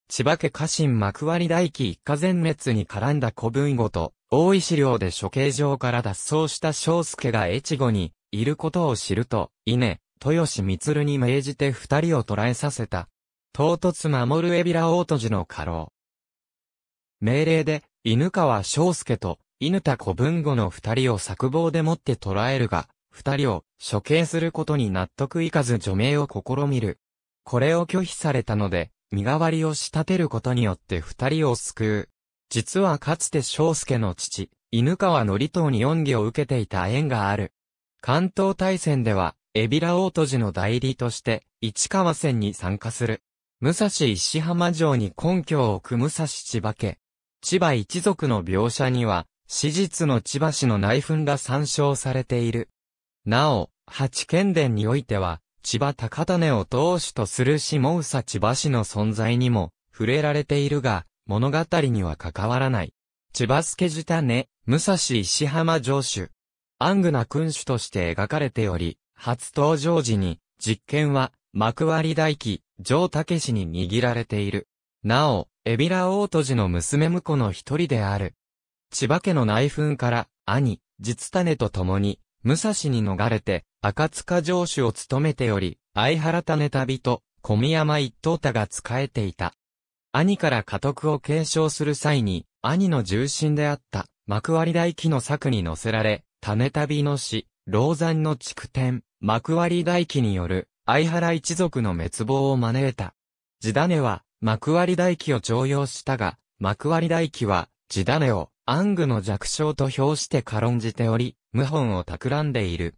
千葉家家臣幕張大輝一家全滅に絡んだ古文語と、大石寮で処刑場から脱走した章介が越後にいることを知ると、稲、豊志光に命じて二人を捕らえさせた。唐突守るエビラ大とじの家老。命令で、犬川章介と犬田古文後の二人を作望でもって捕らえるが、二人を処刑することに納得いかず除名を試みる。これを拒否されたので、身代わりを仕立てることによって二人を救う。実はかつて章介の父、犬川則藤に恩義を受けていた縁がある。関東大戦では、海老名大都寺の代理として、市川戦に参加する。武蔵石浜城に根拠を置く武蔵千葉家。千葉一族の描写には、史実の千葉市の内紛が参照されている。なお、八県伝においては、千葉高種を当主とする下総千葉市の存在にも触れられているが、物語には関わらない。千葉助じたね、武蔵石浜城主。アングな君主として描かれており、初登場時に、実験は、幕張大輝、城武氏に握られている。なお、エビラ王都寺の娘婿の一人である。千葉家の内紛から、兄、実種と共に、武蔵に逃れて、赤塚城主を務めており、相原種旅と、小宮山一等太が仕えていた。兄から家督を継承する際に、兄の重臣であった、幕割大器の策に乗せられ、種旅の死、老山の築天、幕割大器による、相原一族の滅亡を招いた。地種は、幕割大器を徴用したが、幕割大器は、地種を、暗愚の弱小と評して軽んじており、謀反を企んでいる。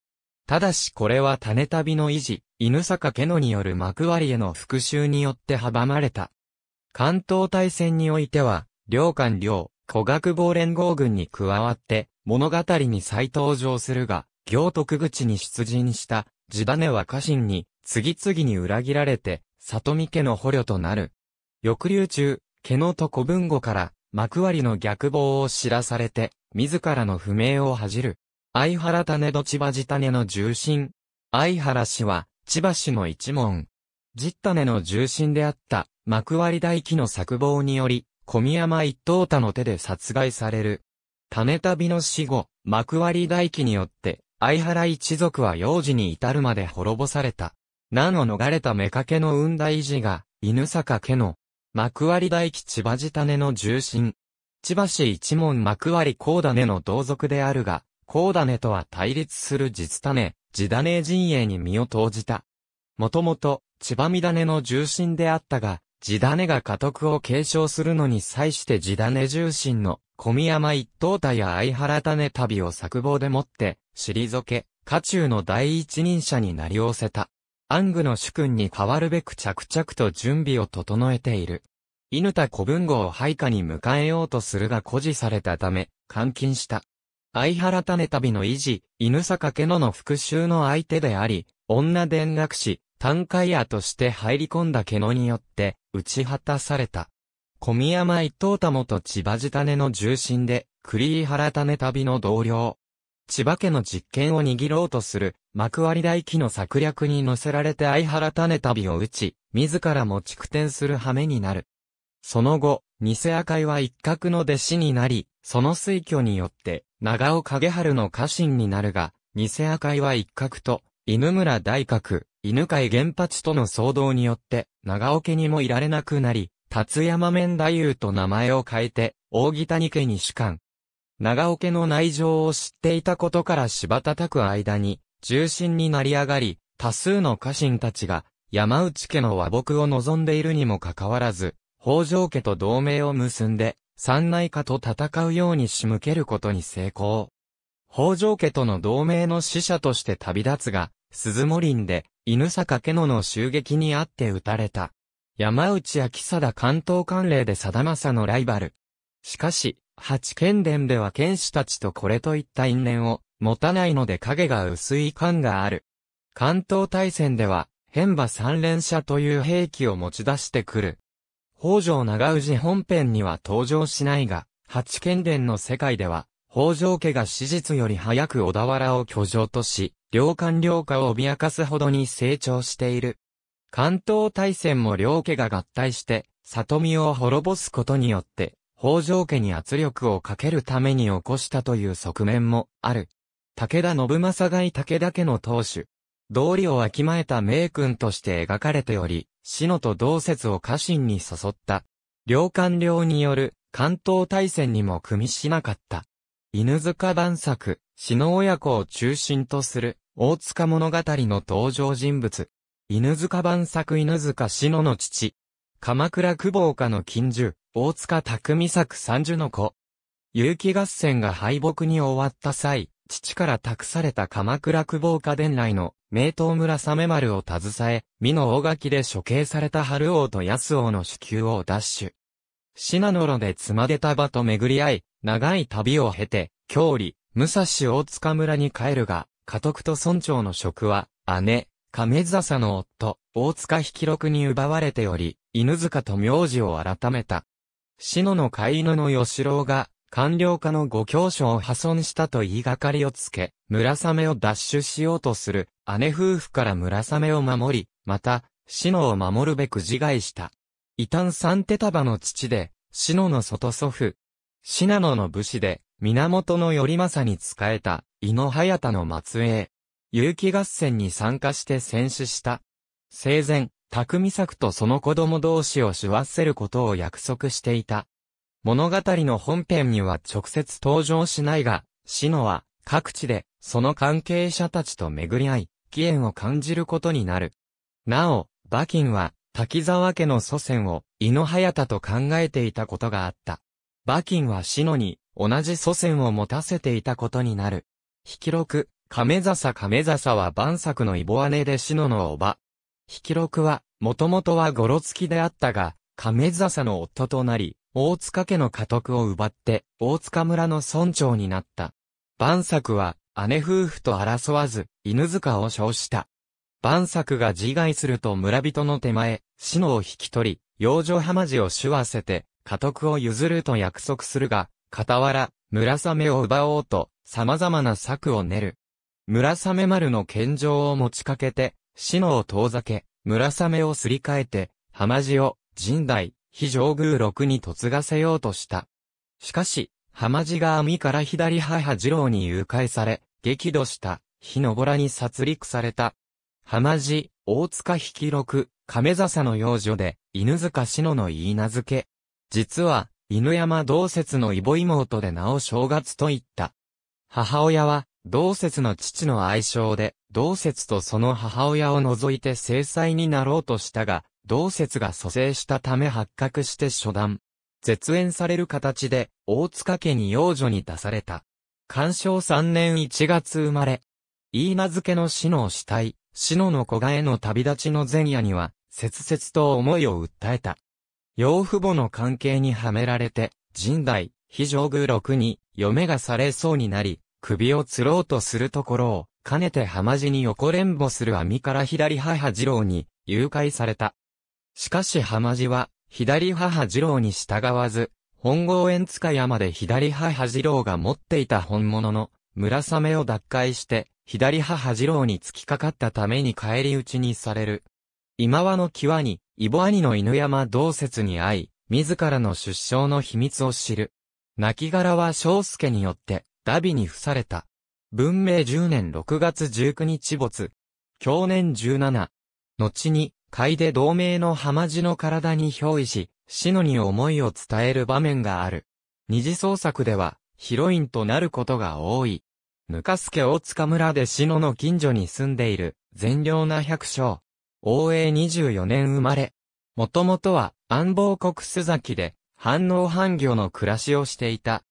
ただしこれは種旅の維持、犬坂家のによる幕割への復讐によって阻まれた。関東大戦においては、両官両、古学坊連合軍に加わって、物語に再登場するが、行徳口に出陣した、地種は家臣に、次々に裏切られて、里見家の捕虜となる。抑留中、家のと古文後から、幕張の逆棒を知らされて、自らの不明を恥じる。相原種土千葉地種の重臣。相原氏は、千葉氏の一門。ジッタネの重臣であった幕割大器の作望により、小宮山一等太の手で殺害される。種旅の死後、幕割大器によって、相原一族は幼児に至るまで滅ぼされた。難を逃れた妾のけのだ維持が、犬坂家の、幕割大器千葉地種の重臣。千葉市一門幕割高種の同族であるが、高種とは対立する実種、地種陣営に身を投じた。もともと、千葉見種の重心であったが、地種が家督を継承するのに際して地種重心の小宮山一等太や相原種旅を作望でもって、退け、家中の第一人者になりおせた。暗具の主君に代わるべく着々と準備を整えている。犬田古文豪を配下に迎えようとするが誇示されたため、監禁した。相原種旅の維持、犬坂家のの復讐の相手であり、女田楽師、短海屋として入り込んだ毛野によって、打ち果たされた。小宮山一等田元千葉地種の重心で、栗原種旅の同僚。千葉家の実権を握ろうとする、幕割大器の策略に乗せられて相原種旅を打ち、自らも築転する羽目になる。その後、偽赤井は一角の弟子になり、その推挙によって、長尾影春の家臣になるが、偽赤井は一角と、犬村大角、犬飼原発との騒動によって、長尾家にもいられなくなり、達山面太夫と名前を変えて、大木谷家に主観。長尾家の内情を知っていたことから芝叩く間に、重心になり上がり、多数の家臣たちが、山内家の和睦を望んでいるにもかかわらず、北条家と同盟を結んで、三内家と戦うように仕向けることに成功。北条家との同盟の使者として旅立つが、鈴森で犬坂家野の襲撃にあって撃たれた。山内明貞関東関連で貞政のライバル。しかし、八剣伝では剣士たちとこれといった因縁を持たないので影が薄い感がある。関東大戦では、変馬三連射という兵器を持ち出してくる。北条長氏本編には登場しないが、八剣伝の世界では、北条家が史実より早く小田原を居城とし、両官両家を脅かすほどに成長している。関東大戦も両家が合体して、里見を滅ぼすことによって、北条家に圧力をかけるために起こしたという側面もある。武田信正が武田家の当主。道理をわきまえた名君として描かれており、死のと同説を家臣に誘った。両官僚による関東大戦にも組みしなかった。犬塚晩作、死の親子を中心とする、大塚物語の登場人物。犬塚晩作犬塚死のの父。鎌倉久保岡の近所、大塚匠作三樹の子。結城合戦が敗北に終わった際、父から託された鎌倉久保岡伝来の名刀村メ丸を携え、美の大垣で処刑された春王と安王の子宮を奪取。信濃路で妻出た場と巡り合い、長い旅を経て、郷里、武蔵大塚村に帰るが、家督と村長の職は、姉、亀笹の夫、大塚引六に奪われており、犬塚と名字を改めた。篠の飼い犬の吉郎が、官僚家のご教書を破損したと言いがかりをつけ、村雨を奪取しようとする、姉夫婦から村雨を守り、また、篠を守るべく自害した。異端三手束の父で、篠の外祖父、信濃の武士で、源頼政に仕えた、井野早田の末裔。有機合戦に参加して戦死した。生前、匠作とその子供同士を死わせることを約束していた。物語の本編には直接登場しないが、シノは各地でその関係者たちと巡り合い、起源を感じることになる。なお、馬琴は滝沢家の祖先を井野早田と考えていたことがあった。馬琴はシノに同じ祖先を持たせていたことになる。引き録、亀笹亀笹は万作のイボ姉でシノのおば。引き録は、もともとはゴロツキであったが、亀笹の夫となり、大塚家の家督を奪って、大塚村の村長になった。万作は、姉夫婦と争わず、犬塚を称した。万作が自害すると村人の手前、死ノを引き取り、養女浜地を手話せて、家督を譲ると約束するが、傍ら、村雨を奪おうと、様々な策を練る。村雨丸の献上を持ちかけて、死のを遠ざけ、村雨をすり替えて、浜地を、神代、非常宮六に嫁がせようとした。しかし、浜地が網から左母次郎に誘拐され、激怒した、火のぼらに殺戮された。浜地、大塚引き六、亀笹の養女で、犬塚篠の言い名付け、実は、犬山同説の異母妹で名を正月と言った。母親は、同説の父の愛称で、同説とその母親を除いて制裁になろうとしたが、同説が蘇生したため発覚して初段。絶縁される形で、大塚家に養女に出された。干渉3年1月生まれ。言い名付けの死の死体、死のの子がへの旅立ちの前夜には、切々と思いを訴えた。養父母の関係にはめられて、神代、非常宮六に、嫁がされそうになり、首を吊ろうとするところを、かねて浜地に横連ぼする網から左母次郎に、誘拐された。しかし浜地は、左母次郎に従わず、本郷園塚山で左母次郎が持っていた本物の、村雨を奪回して、左母次郎に突きかかったために返り討ちにされる。今はの際に、イボ兄の犬山同説に会い、自らの出生の秘密を知る。亡骸は章介によって、ダビに付された。文明10年6月19日没。去年17。後に、海で同盟の浜地の体に憑依し、死のに思いを伝える場面がある。二次創作では、ヒロインとなることが多い。ぬかすけ大塚村で死のの近所に住んでいる、善良な百姓。応永24年生まれ。もともとは安房国須崎で、反応反魚の暮らしをしていた。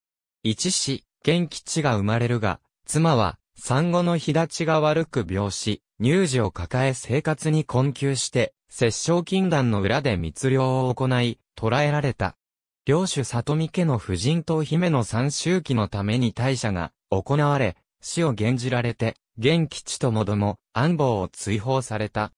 一子、元吉が生まれるが、妻は産後の日立ちが悪く病死、乳児を抱え生活に困窮して、殺傷禁断の裏で密漁を行い、捕らえられた。領主里見家の夫人と姫の三周期のために大社が行われ、死を厳じられて、元吉ともども、安房を追放された。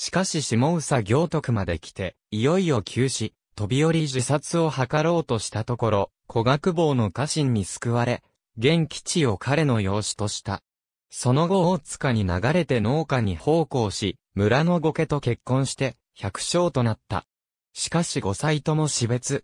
しかし下佐行徳まで来て、いよいよ急死、飛び降り自殺を図ろうとしたところ、古学坊の家臣に救われ、現基地を彼の養子とした。その後大塚に流れて農家に奉公し、村の御家と結婚して、百姓となった。しかし五歳とも死別。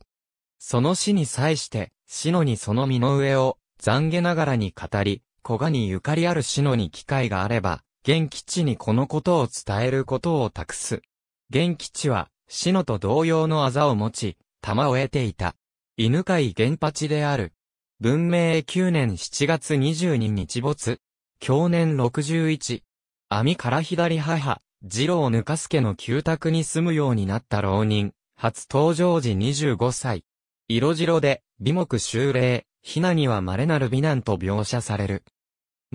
その死に際して、死のにその身の上を、懺悔ながらに語り、古賀にゆかりある死のに機会があれば、元吉にこのことを伝えることを託す。元吉は、死のと同様のあざを持ち、玉を得ていた。犬飼玄八である。文明9年7月22日没。去年61。網から左母、二郎ぬかすけの旧宅に住むようになった老人。初登場時25歳。色白で、美目修麗、ひなには稀なる美男と描写される。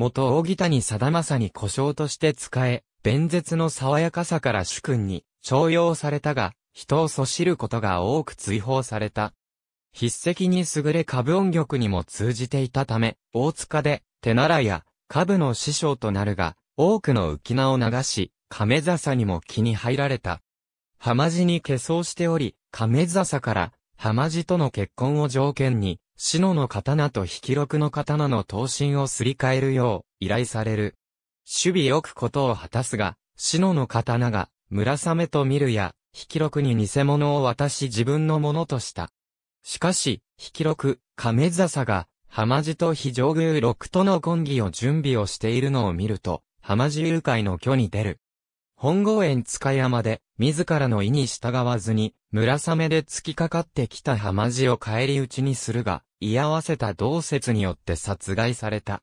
元大木谷貞正に故障として使え、弁舌の爽やかさから主君に徴用されたが、人をそしることが多く追放された。筆跡に優れ株音曲にも通じていたため、大塚で手習いや株の師匠となるが、多くの浮名を流し、亀笹にも気に入られた。浜地に下粧しており、亀笹から浜地との結婚を条件に、死のの刀と引き録の刀の刀身をすり替えるよう依頼される。守備よくことを果たすが、死のの刀が、村雨と見るや、引き録に偽物を渡し自分のものとした。しかし、引き録、亀笹が、浜地と非常宮六との婚儀を準備をしているのを見ると、浜地誘拐の虚に出る。本郷園塚山で、自らの意に従わずに、村雨で突きかかってきた浜地を返り討ちにするが、居合わせた同説によって殺害された。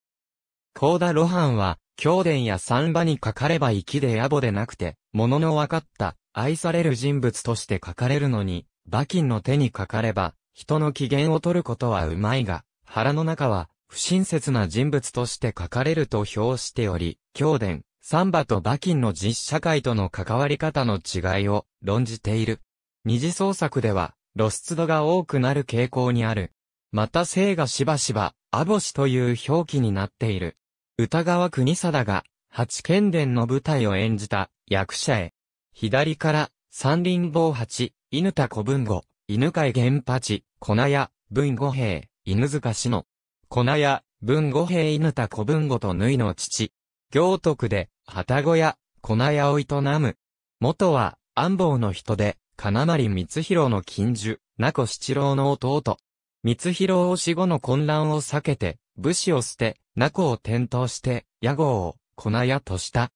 高田露伴は、京殿や三馬にかかればきで野暮でなくて、物の分かった、愛される人物として書かれるのに、馬琴の手にかかれば、人の機嫌を取ることはうまいが、腹の中は、不親切な人物として書かれると評しており、京殿、サンバとバキンの実社会との関わり方の違いを論じている。二次創作では露出度が多くなる傾向にある。また性がしばしば、アボシという表記になっている。歌川国貞が、八剣伝の舞台を演じた役者へ。左から、三輪坊八、犬田小文吾、犬飼玄八、粉屋、文五兵、犬塚氏の。粉屋、文五兵犬田小文吾と縫いの父。行徳で、旗小屋、粉屋を営む。元は、安房の人で、金成光弘の近所、名古七郎の弟。光弘を死後の混乱を避けて、武士を捨て、名古を転倒して、屋号を、粉屋とした。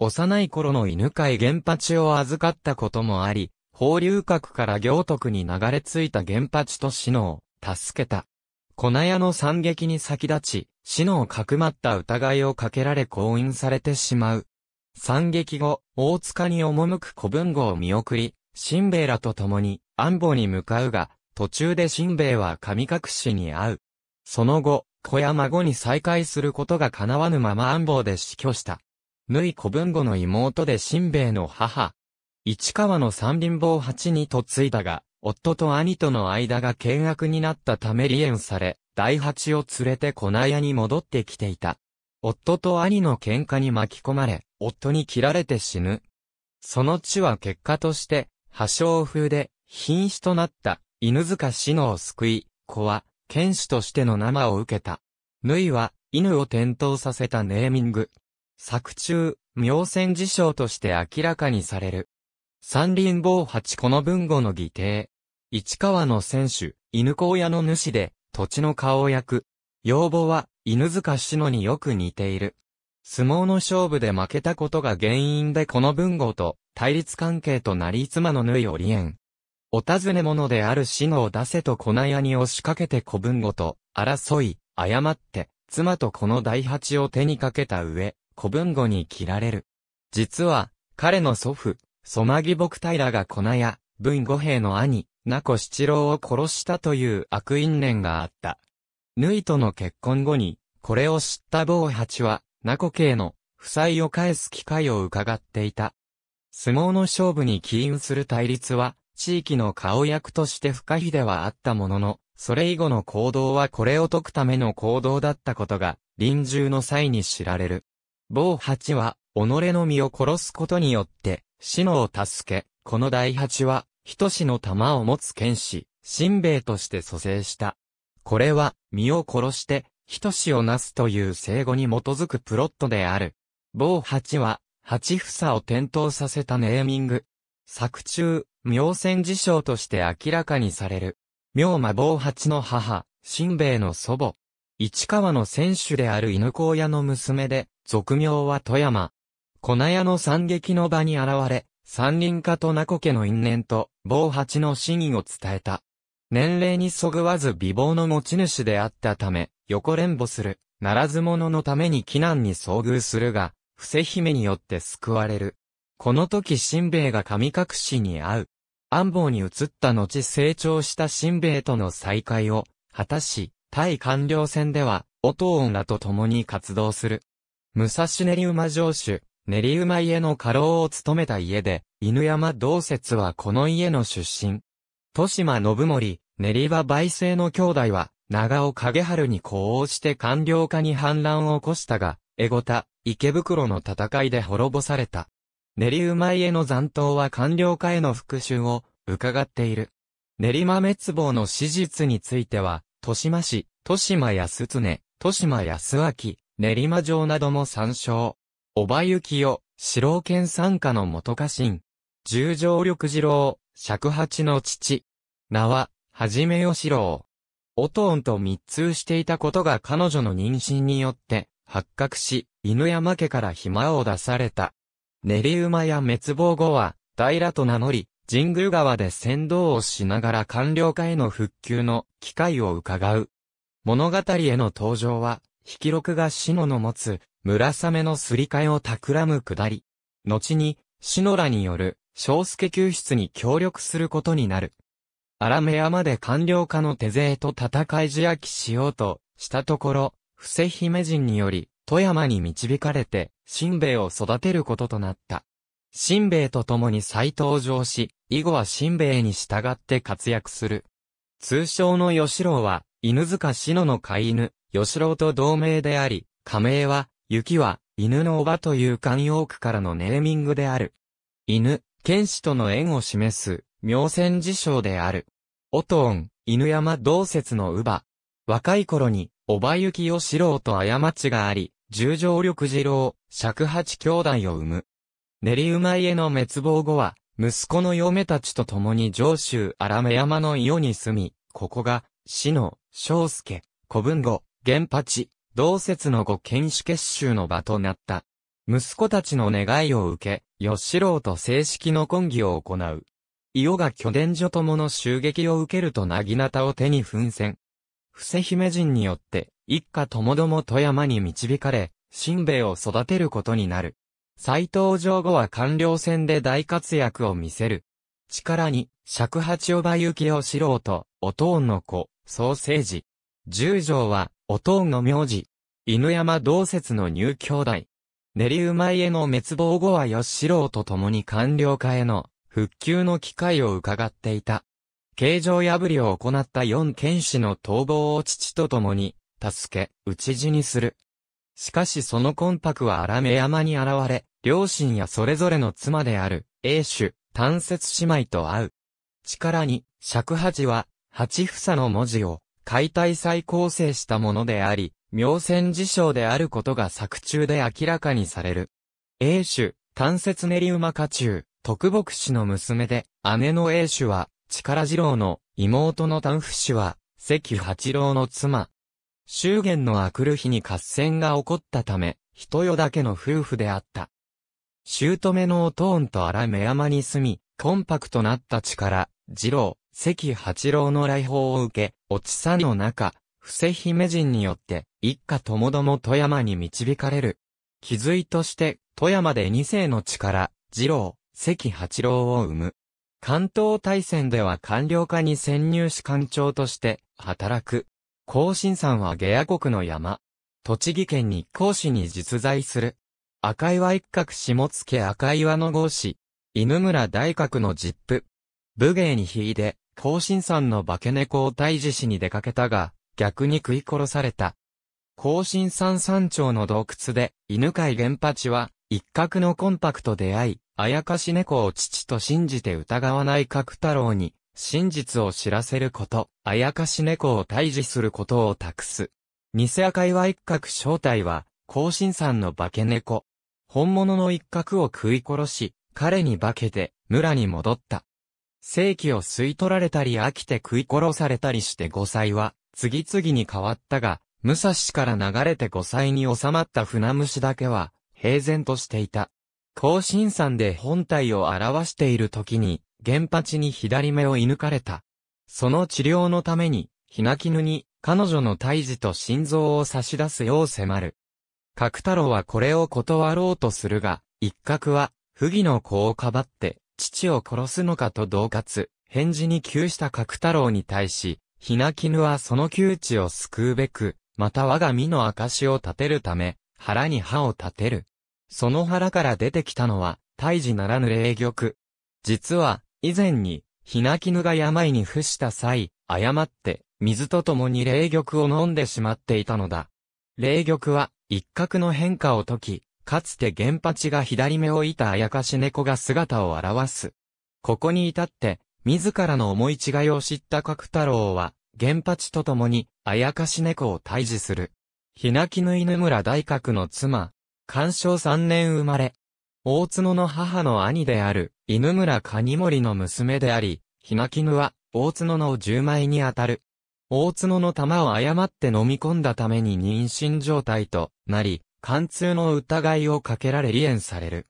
幼い頃の犬飼原八を預かったこともあり、法隆閣から行徳に流れ着いた原八と死のを、助けた。粉屋の惨劇に先立ち、死のをかくまった疑いをかけられ降姻されてしまう。惨劇後、大塚に赴く古文語を見送り、新兵衛らと共に安保に向かうが、途中で新兵衛は神隠しに会う。その後、子や孫に再会することが叶わぬまま安保で死去した。縫い古文語の妹で新兵衛の母。市川の三輪坊八に嫁いだが、夫と兄との間が険悪になったため離縁され、大八を連れて粉屋に戻ってきていた。夫と兄の喧嘩に巻き込まれ、夫に切られて死ぬ。その地は結果として、破傷風で、瀕死となった、犬塚死のを救い、子は、剣士としての生を受けた。縫いは、犬を転倒させたネーミング。作中、妙戦事象として明らかにされる。三輪坊八この文語の義弟。市川の選手、犬小屋の主で、土地の顔役。要望は、犬塚志野によく似ている。相撲の勝負で負けたことが原因でこの文豪と対立関係となり妻の縫い織縁。お尋ね者である志野を出せと粉屋に押しかけて小文豪と争い、誤って、妻とこの第八を手にかけた上、小文豪に切られる。実は、彼の祖父、そまぎ木平が粉屋、文五兵の兄、名古七郎を殺したという悪因縁があった。ヌイとの結婚後に、これを知った坊八は、名古家の、負債を返す機会を伺っていた。相撲の勝負に起因する対立は、地域の顔役として不可避ではあったものの、それ以後の行動はこれを解くための行動だったことが、臨終の際に知られる。某八は、己の身を殺すことによって、死のを助け、この第八は、としの玉を持つ剣士、新兵衛として蘇生した。これは、身を殺して、としをなすという生語に基づくプロットである。某八は、八房を点灯させたネーミング。作中、妙戦事象として明らかにされる。妙魔某八の母、新兵衛の祖母。市川の選手である犬子屋の娘で、俗名は富山。粉屋の惨劇の場に現れ、山林家と名古家の因縁と、某八の真意を伝えた。年齢にそぐわず美貌の持ち主であったため、横連母する、ならず者のために危難に遭遇するが、伏せ姫によって救われる。この時新兵衛が神隠しに会う。安房に移った後成長した新兵衛との再会を、果たし、対官僚戦では、オ女らと共に活動する。武蔵練馬城主、練馬家の家老を務めた家で、犬山道節はこの家の出身。豊島信盛、練馬梅生の兄弟は、長尾影春に呼応して官僚化に反乱を起こしたが、江ご田、池袋の戦いで滅ぼされた。練馬家の残党は官僚化への復讐を伺っている。練馬滅亡の史実については、豊島市、豊島康常、豊島康明、練馬城なども参照。おばゆきよ、白老剣参加の元家臣。十条緑次郎、尺八の父。名は、はじめよしろおオトンと密通していたことが彼女の妊娠によって発覚し、犬山家から暇を出された。練馬や滅亡後は、平と名乗り、神宮川で先導をしながら官僚化への復旧の機会を伺う。物語への登場は、引録が篠の持つ、村雨のすり替えを企むくだり。後に、篠らによる、小助救出に協力することになる。荒目山で官僚家の手勢と戦い試焼きしようと、したところ、伏せ姫人により、富山に導かれて、新兵衛を育てることとなった。新兵衛と共に再登場し、以後は新兵衛に従って活躍する。通称の吉郎は、犬塚篠の飼い犬、吉郎と同名であり、加盟は、雪は、犬のおばという慣用句からのネーミングである。犬、剣士との縁を示す、妙戦事象である。オトン、犬山同説の乳母。若い頃に、おば雪を四郎と過ちがあり、十条緑次郎、尺八兄弟を生む。練り馬家の滅亡後は、息子の嫁たちと共に上州荒目山の伊予に住み、ここが、死の、章介、古文語、原八、同説の五剣士結集の場となった。息子たちの願いを受け、吉郎と正式の婚議を行う。伊予が巨伝所ともの襲撃を受けるとなぎなたを手に奮戦。伏せ姫陣によって、一家ともども富山に導かれ、新兵衛を育てることになる。斎藤城後は官僚戦で大活躍を見せる。力に、尺八をばゆきをしろうと、おとんの子、ソーセ十条は、おとうの名字。犬山同説の入教弟。練り馬への滅亡後は吉郎と共に官僚化への復旧の機会を伺っていた。形状破りを行った四剣士の逃亡を父と共に、助け、討ち死にする。しかしその魂魄は荒目山に現れ、両親やそれぞれの妻である、英主、単節姉妹と会う。力に、尺八は、八房の文字を、解体再構成したものであり、妙線事象であることが作中で明らかにされる。英種、単節練馬家中、徳牧師の娘で、姉の英種は、力二郎の、妹の丹府氏は、関八郎の妻。祝言の明くる日に合戦が起こったため、人よだけの夫婦であった。姑のおとんと荒目山に住み、コンパクトなった力、二郎、関八郎の来訪を受け、おちさの中、伏せ姫人によって、一家ともども富山に導かれる。気づいとして、富山で二世の力、二郎、関八郎を生む。関東大戦では官僚化に潜入し官庁として、働く。甲信山は下野国の山。栃木県日光市に実在する。赤岩一角下野赤岩の郷子。犬村大角の実父。武芸に秀で、高新山の化け猫を退治しに出かけたが、逆に食い殺された。高新山山頂の洞窟で、犬飼玄八は、一角のコンパクト出会い、あやかし猫を父と信じて疑わない角太郎に、真実を知らせること、あやかし猫を退治することを託す。偽赤岩一角正体は、高新山の化け猫。本物の一角を食い殺し、彼に化けて、村に戻った。正規を吸い取られたり飽きて食い殺されたりして五歳は、次々に変わったが、武蔵から流れて五歳に収まった船虫だけは、平然としていた。高新山で本体を表している時に、原八に左目を射抜かれた。その治療のために、ひなきぬに、彼女の胎児と心臓を差し出すよう迫る。角太郎はこれを断ろうとするが、一角は、不義の子をかばって、父を殺すのかと同喝、返事に窮した角太郎に対し、ひな絹はその窮地を救うべく、また我が身の証を立てるため、腹に歯を立てる。その腹から出てきたのは、胎児ならぬ霊玉。実は、以前に、ひな絹が病に伏した際、誤って、水と共に霊玉を飲んでしまっていたのだ。霊玉は、一角の変化を解き、かつて原八が左目を射たあやかし猫が姿を現す。ここに至って、自らの思い違いを知った角太郎は、原八と共に、あやかし猫を退治する。ひなきぬ犬村大角の妻、干渉三年生まれ。大角の母の兄である、犬村蟹森の娘であり、ひなきぬは、大角の十枚にあたる。大角の玉を誤って飲み込んだために妊娠状態となり、貫通の疑いをかけられ離縁される。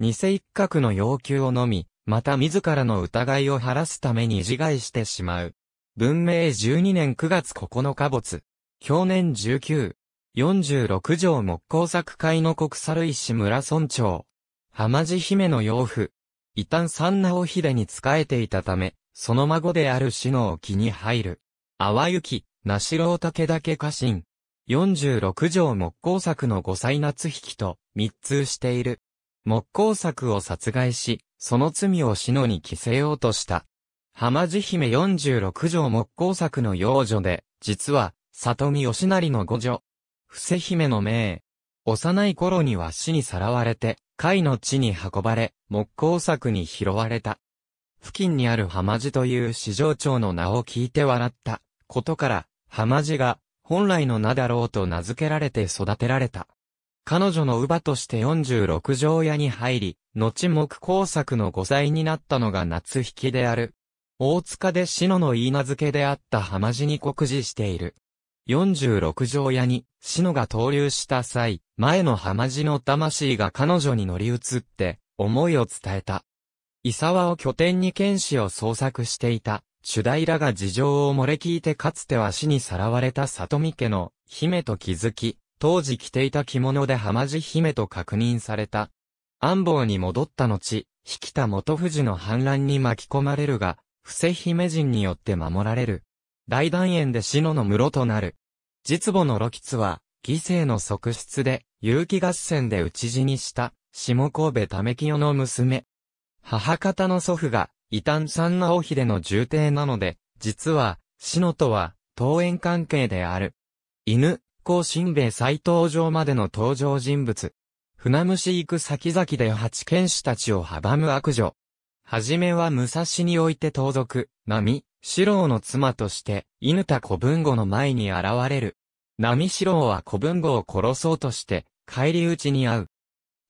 偽一角の要求をのみ、また自らの疑いを晴らすために自害してしまう。文明12年9月9日没。表年19。46条木工作会の国猿石村村長。浜地姫の養父。一旦三名直秀に仕えていたため、その孫である死の沖に入る。淡雪、なしろうだけ家臣。46条木工作の五歳夏引きと密通している。木工作を殺害し、その罪を死のに着せようとした。浜地姫46条木工作の幼女で、実は、里見義成の五女。伏せ姫の命。幼い頃には死にさらわれて、海の地に運ばれ、木工作に拾われた。付近にある浜地という市場長の名を聞いて笑ったことから、浜地が本来の名だろうと名付けられて育てられた。彼女の乳母として46条屋に入り、後木工作の御歳になったのが夏引きである。大塚で篠の言い名付けであった浜地に告示している。46条屋に、篠が投入した際、前の浜地の魂が彼女に乗り移って、思いを伝えた。伊沢を拠点に剣士を創作していた、主題らが事情を漏れ聞いてかつては死にさらわれた里見家の姫と気づき、当時着ていた着物で浜地姫と確認された。安房に戻った後、引田元富士の反乱に巻き込まれるが、伏せ姫人によって守られる。大団円で死のの室となる。実母の露吉は、犠牲の側室で、有機合戦で討ち死にした、下神戸為清の娘。母方の祖父が、異端三直秀の重帝なので、実は、のとは、登園関係である。犬、甲新兵衛斎藤城までの登場人物。船虫行く先々で八剣士たちを阻む悪女。はじめは武蔵において盗賊、波、四郎の妻として、犬田古文吾の前に現れる。波四郎は古文吾を殺そうとして、帰り討ちに会う。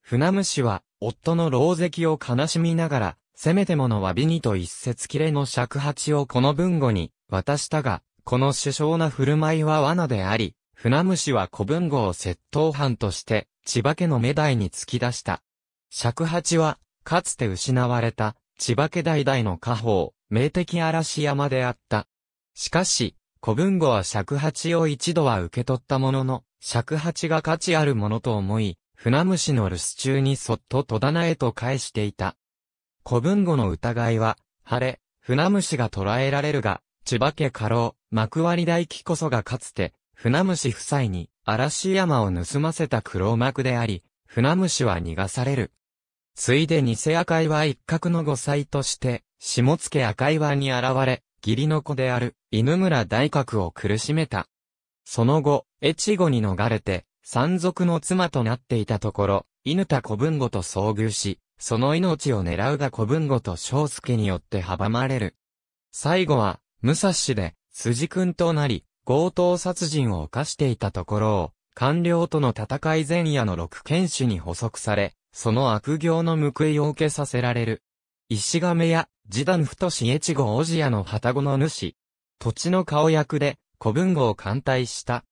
船虫は、夫の老石を悲しみながら、せめてものは美にと一節切れの尺八をこの文語に渡したが、この首相な振る舞いは罠であり、船虫は古文語を窃盗犯として、千葉家の目台に突き出した。尺八は、かつて失われた、千葉家代々の家宝、名的嵐山であった。しかし、古文語は尺八を一度は受け取ったものの、尺八が価値あるものと思い、船虫の留守中にそっと戸棚へと返していた。古文語の疑いは、晴れ、船虫が捕らえられるが、千葉家家老、幕割大輝こそがかつて、船虫夫妻に、嵐山を盗ませた黒幕であり、船虫は逃がされる。ついで偽赤いは一角の五歳として、下野赤岩に現れ、義理の子である、犬村大角を苦しめた。その後、越後に逃れて、山賊の妻となっていたところ、犬田古文吾と遭遇し、その命を狙うが古文吾と章介によって阻まれる。最後は、武蔵で、辻君となり、強盗殺人を犯していたところを、官僚との戦い前夜の六剣士に捕捉され、その悪行の報いを受けさせられる。石亀や、示談太し越後おじやの旗子の主。土地の顔役で、古文吾を艦隊した。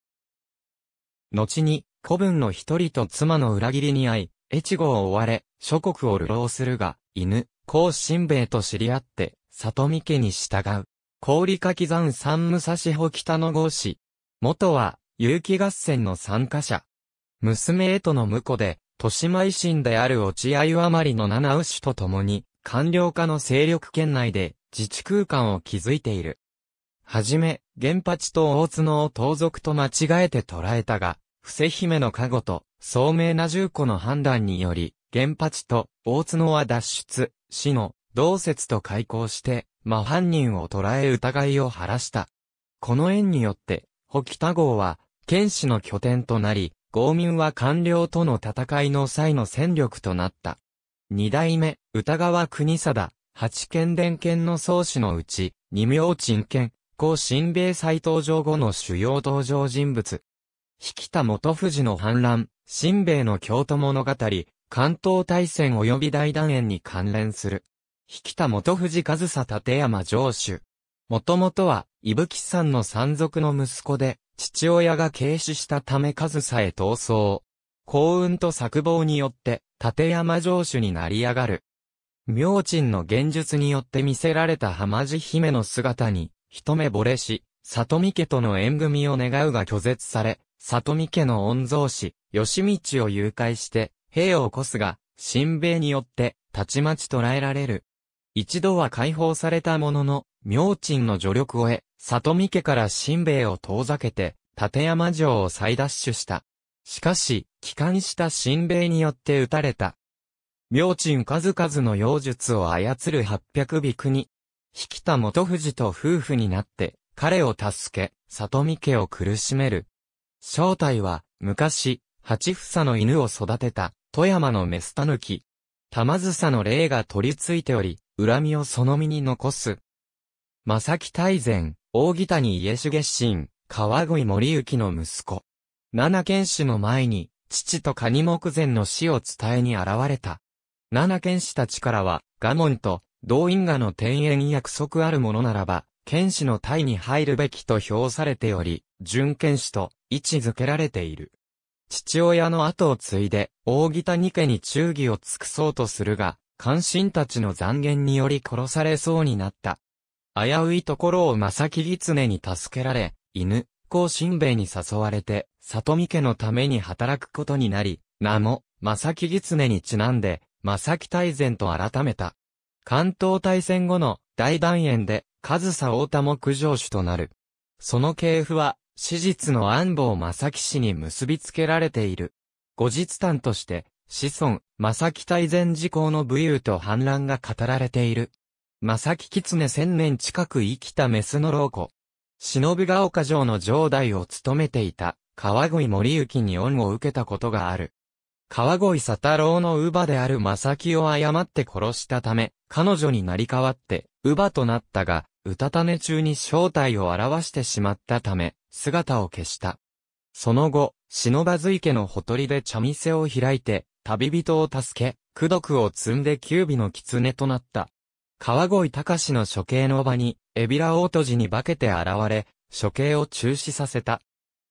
後に、古文の一人と妻の裏切りに遭い、越後を追われ、諸国を流浪するが、犬、甲新兵衛と知り合って、里見家に従う。氷かき山三武蔵穂北の郷氏。元は、有機合戦の参加者。娘へとの婿で、豊島維新である落合余りの七牛と共に、官僚化の勢力圏内で、自治空間を築いている。はじめ、原八と大津のを盗賊と間違えて捉えたが、伏姫の加護と、聡明な重個の判断により、原発と大角は脱出、死の同説と開口して、真犯人を捕らえ疑いを晴らした。この縁によって、北北郷は、剣士の拠点となり、豪民は官僚との戦いの際の戦力となった。二代目、歌川国貞、八剣伝剣の創始のうち、二名鎮剣、後新米再登場後の主要登場人物。引田元富士の反乱、新兵衛の京都物語、関東大戦及び大団円に関連する。引田元富士上佐立山城主。もともとは、伊吹山の山賊の息子で、父親が軽視したため上佐へ逃走。幸運と策謀によって、立山城主になり上がる。明珍の現術によって見せられた浜地姫の姿に、一目惚れし、里見家との縁組を願うが拒絶され、里見家の御曹司、吉道を誘拐して、兵を起こすが、新兵によって、たちまち捕らえられる。一度は解放されたものの、明鎮の助力を得、里見家から新兵を遠ざけて、立山城を再奪取した。しかし、帰還した新兵によって撃たれた。明鎮数々の妖術を操る八百尾国。引田元藤と夫婦になって、彼を助け、里見家を苦しめる。正体は、昔、八房の犬を育てた、富山のメスタヌキ。玉ずさの霊が取り付いており、恨みをその身に残す。正木大善、大木谷家重神、川越森行の息子。七剣士の前に、父と蟹目前の死を伝えに現れた。七剣士たちからは、我門と、動員河の天縁約束あるものならば、剣士の隊に入るべきと評されており、準剣士と位置づけられている。父親の後を継いで、大北二家に忠義を尽くそうとするが、関心たちの残言により殺されそうになった。危ういところを正木狐に助けられ、犬、甲新兵衛に誘われて、里見家のために働くことになり、名も、正木狐にちなんで、正木大善と改めた。関東大戦後の大団円で、上総太田も九条主となる。その系譜は、史実の安房正樹氏に結びつけられている。後日誕として、子孫、正樹大前事項の武勇と反乱が語られている。正樹狐千年近く生きたメスの老子。忍が丘城の城代を務めていた、川越森行に恩を受けたことがある。川越佐太郎の乳母である正樹を誤って殺したため、彼女になり代わって、乳母となったが、うたた寝中に正体を表してしまったため、姿を消した。その後、忍ばず池のほとりで茶店を開いて、旅人を助け、苦毒を積んで九尾の狐となった。川越隆の処刑の場に、エビラ大都寺に化けて現れ、処刑を中止させた。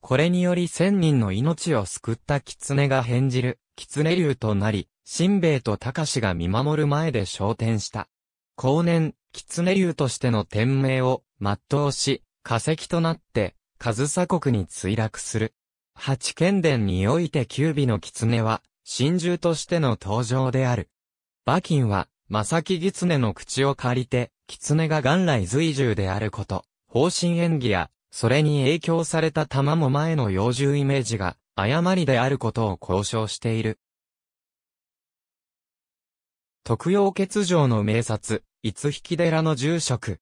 これにより千人の命を救った狐が変じる、狐竜となり、新兵衛と隆が見守る前で昇天した。後年、狐竜としての天命を全うし、化石となって、上サ国に墜落する。八剣伝において九尾の狐は、真獣としての登場である。馬琴は、正木狐の口を借りて、狐が元来随獣であること、方針演技や、それに影響された玉も前の幼獣イメージが、誤りであることを交渉している。徳陽欠場の名刹、五引寺の住職。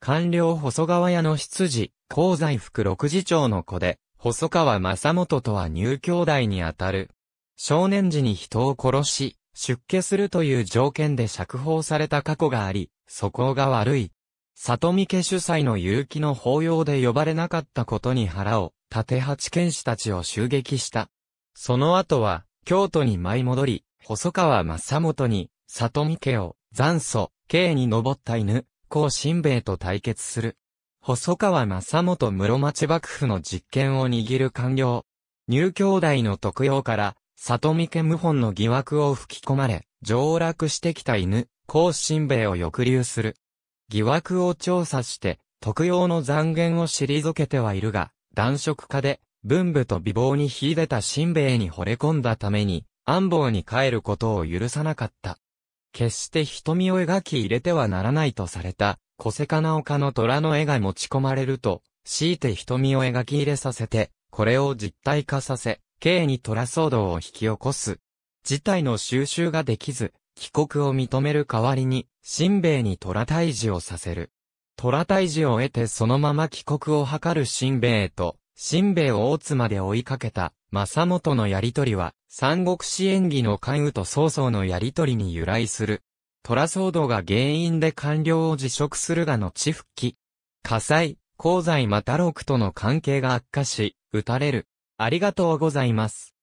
官僚細川屋の執事、香西副六次長の子で、細川正元とは入兄弟にあたる。少年時に人を殺し、出家するという条件で釈放された過去があり、素行が悪い。里見家主催の勇気の法要で呼ばれなかったことに腹を、立八剣士たちを襲撃した。その後は、京都に舞い戻り、細川正元に、里見家を残祖、刑に登った犬、甲新兵衛と対決する。細川正元室町幕府の実権を握る官僚。入兄弟の特用から、里見家謀反の疑惑を吹き込まれ、上落してきた犬、甲新兵衛を抑留する。疑惑を調査して、特用の残言を退けてはいるが、男色化で、文武と美貌に秀でた新兵衛に惚れ込んだために、安房に帰ることを許さなかった。決して瞳を描き入れてはならないとされた、小瀬かな丘の虎の絵が持ち込まれると、強いて瞳を描き入れさせて、これを実体化させ、刑に虎騒動を引き起こす。事態の収集ができず、帰国を認める代わりに、新兵衛に虎退治をさせる。虎退治を得てそのまま帰国を図る新兵衛と、新兵衛を大津まで追いかけた、政元のやりとりは、三国志演義の関羽と曹操のやりとりに由来する。虎騒動が原因で官僚を辞職するが後復帰。火災、功罪又六との関係が悪化し、撃たれる。ありがとうございます。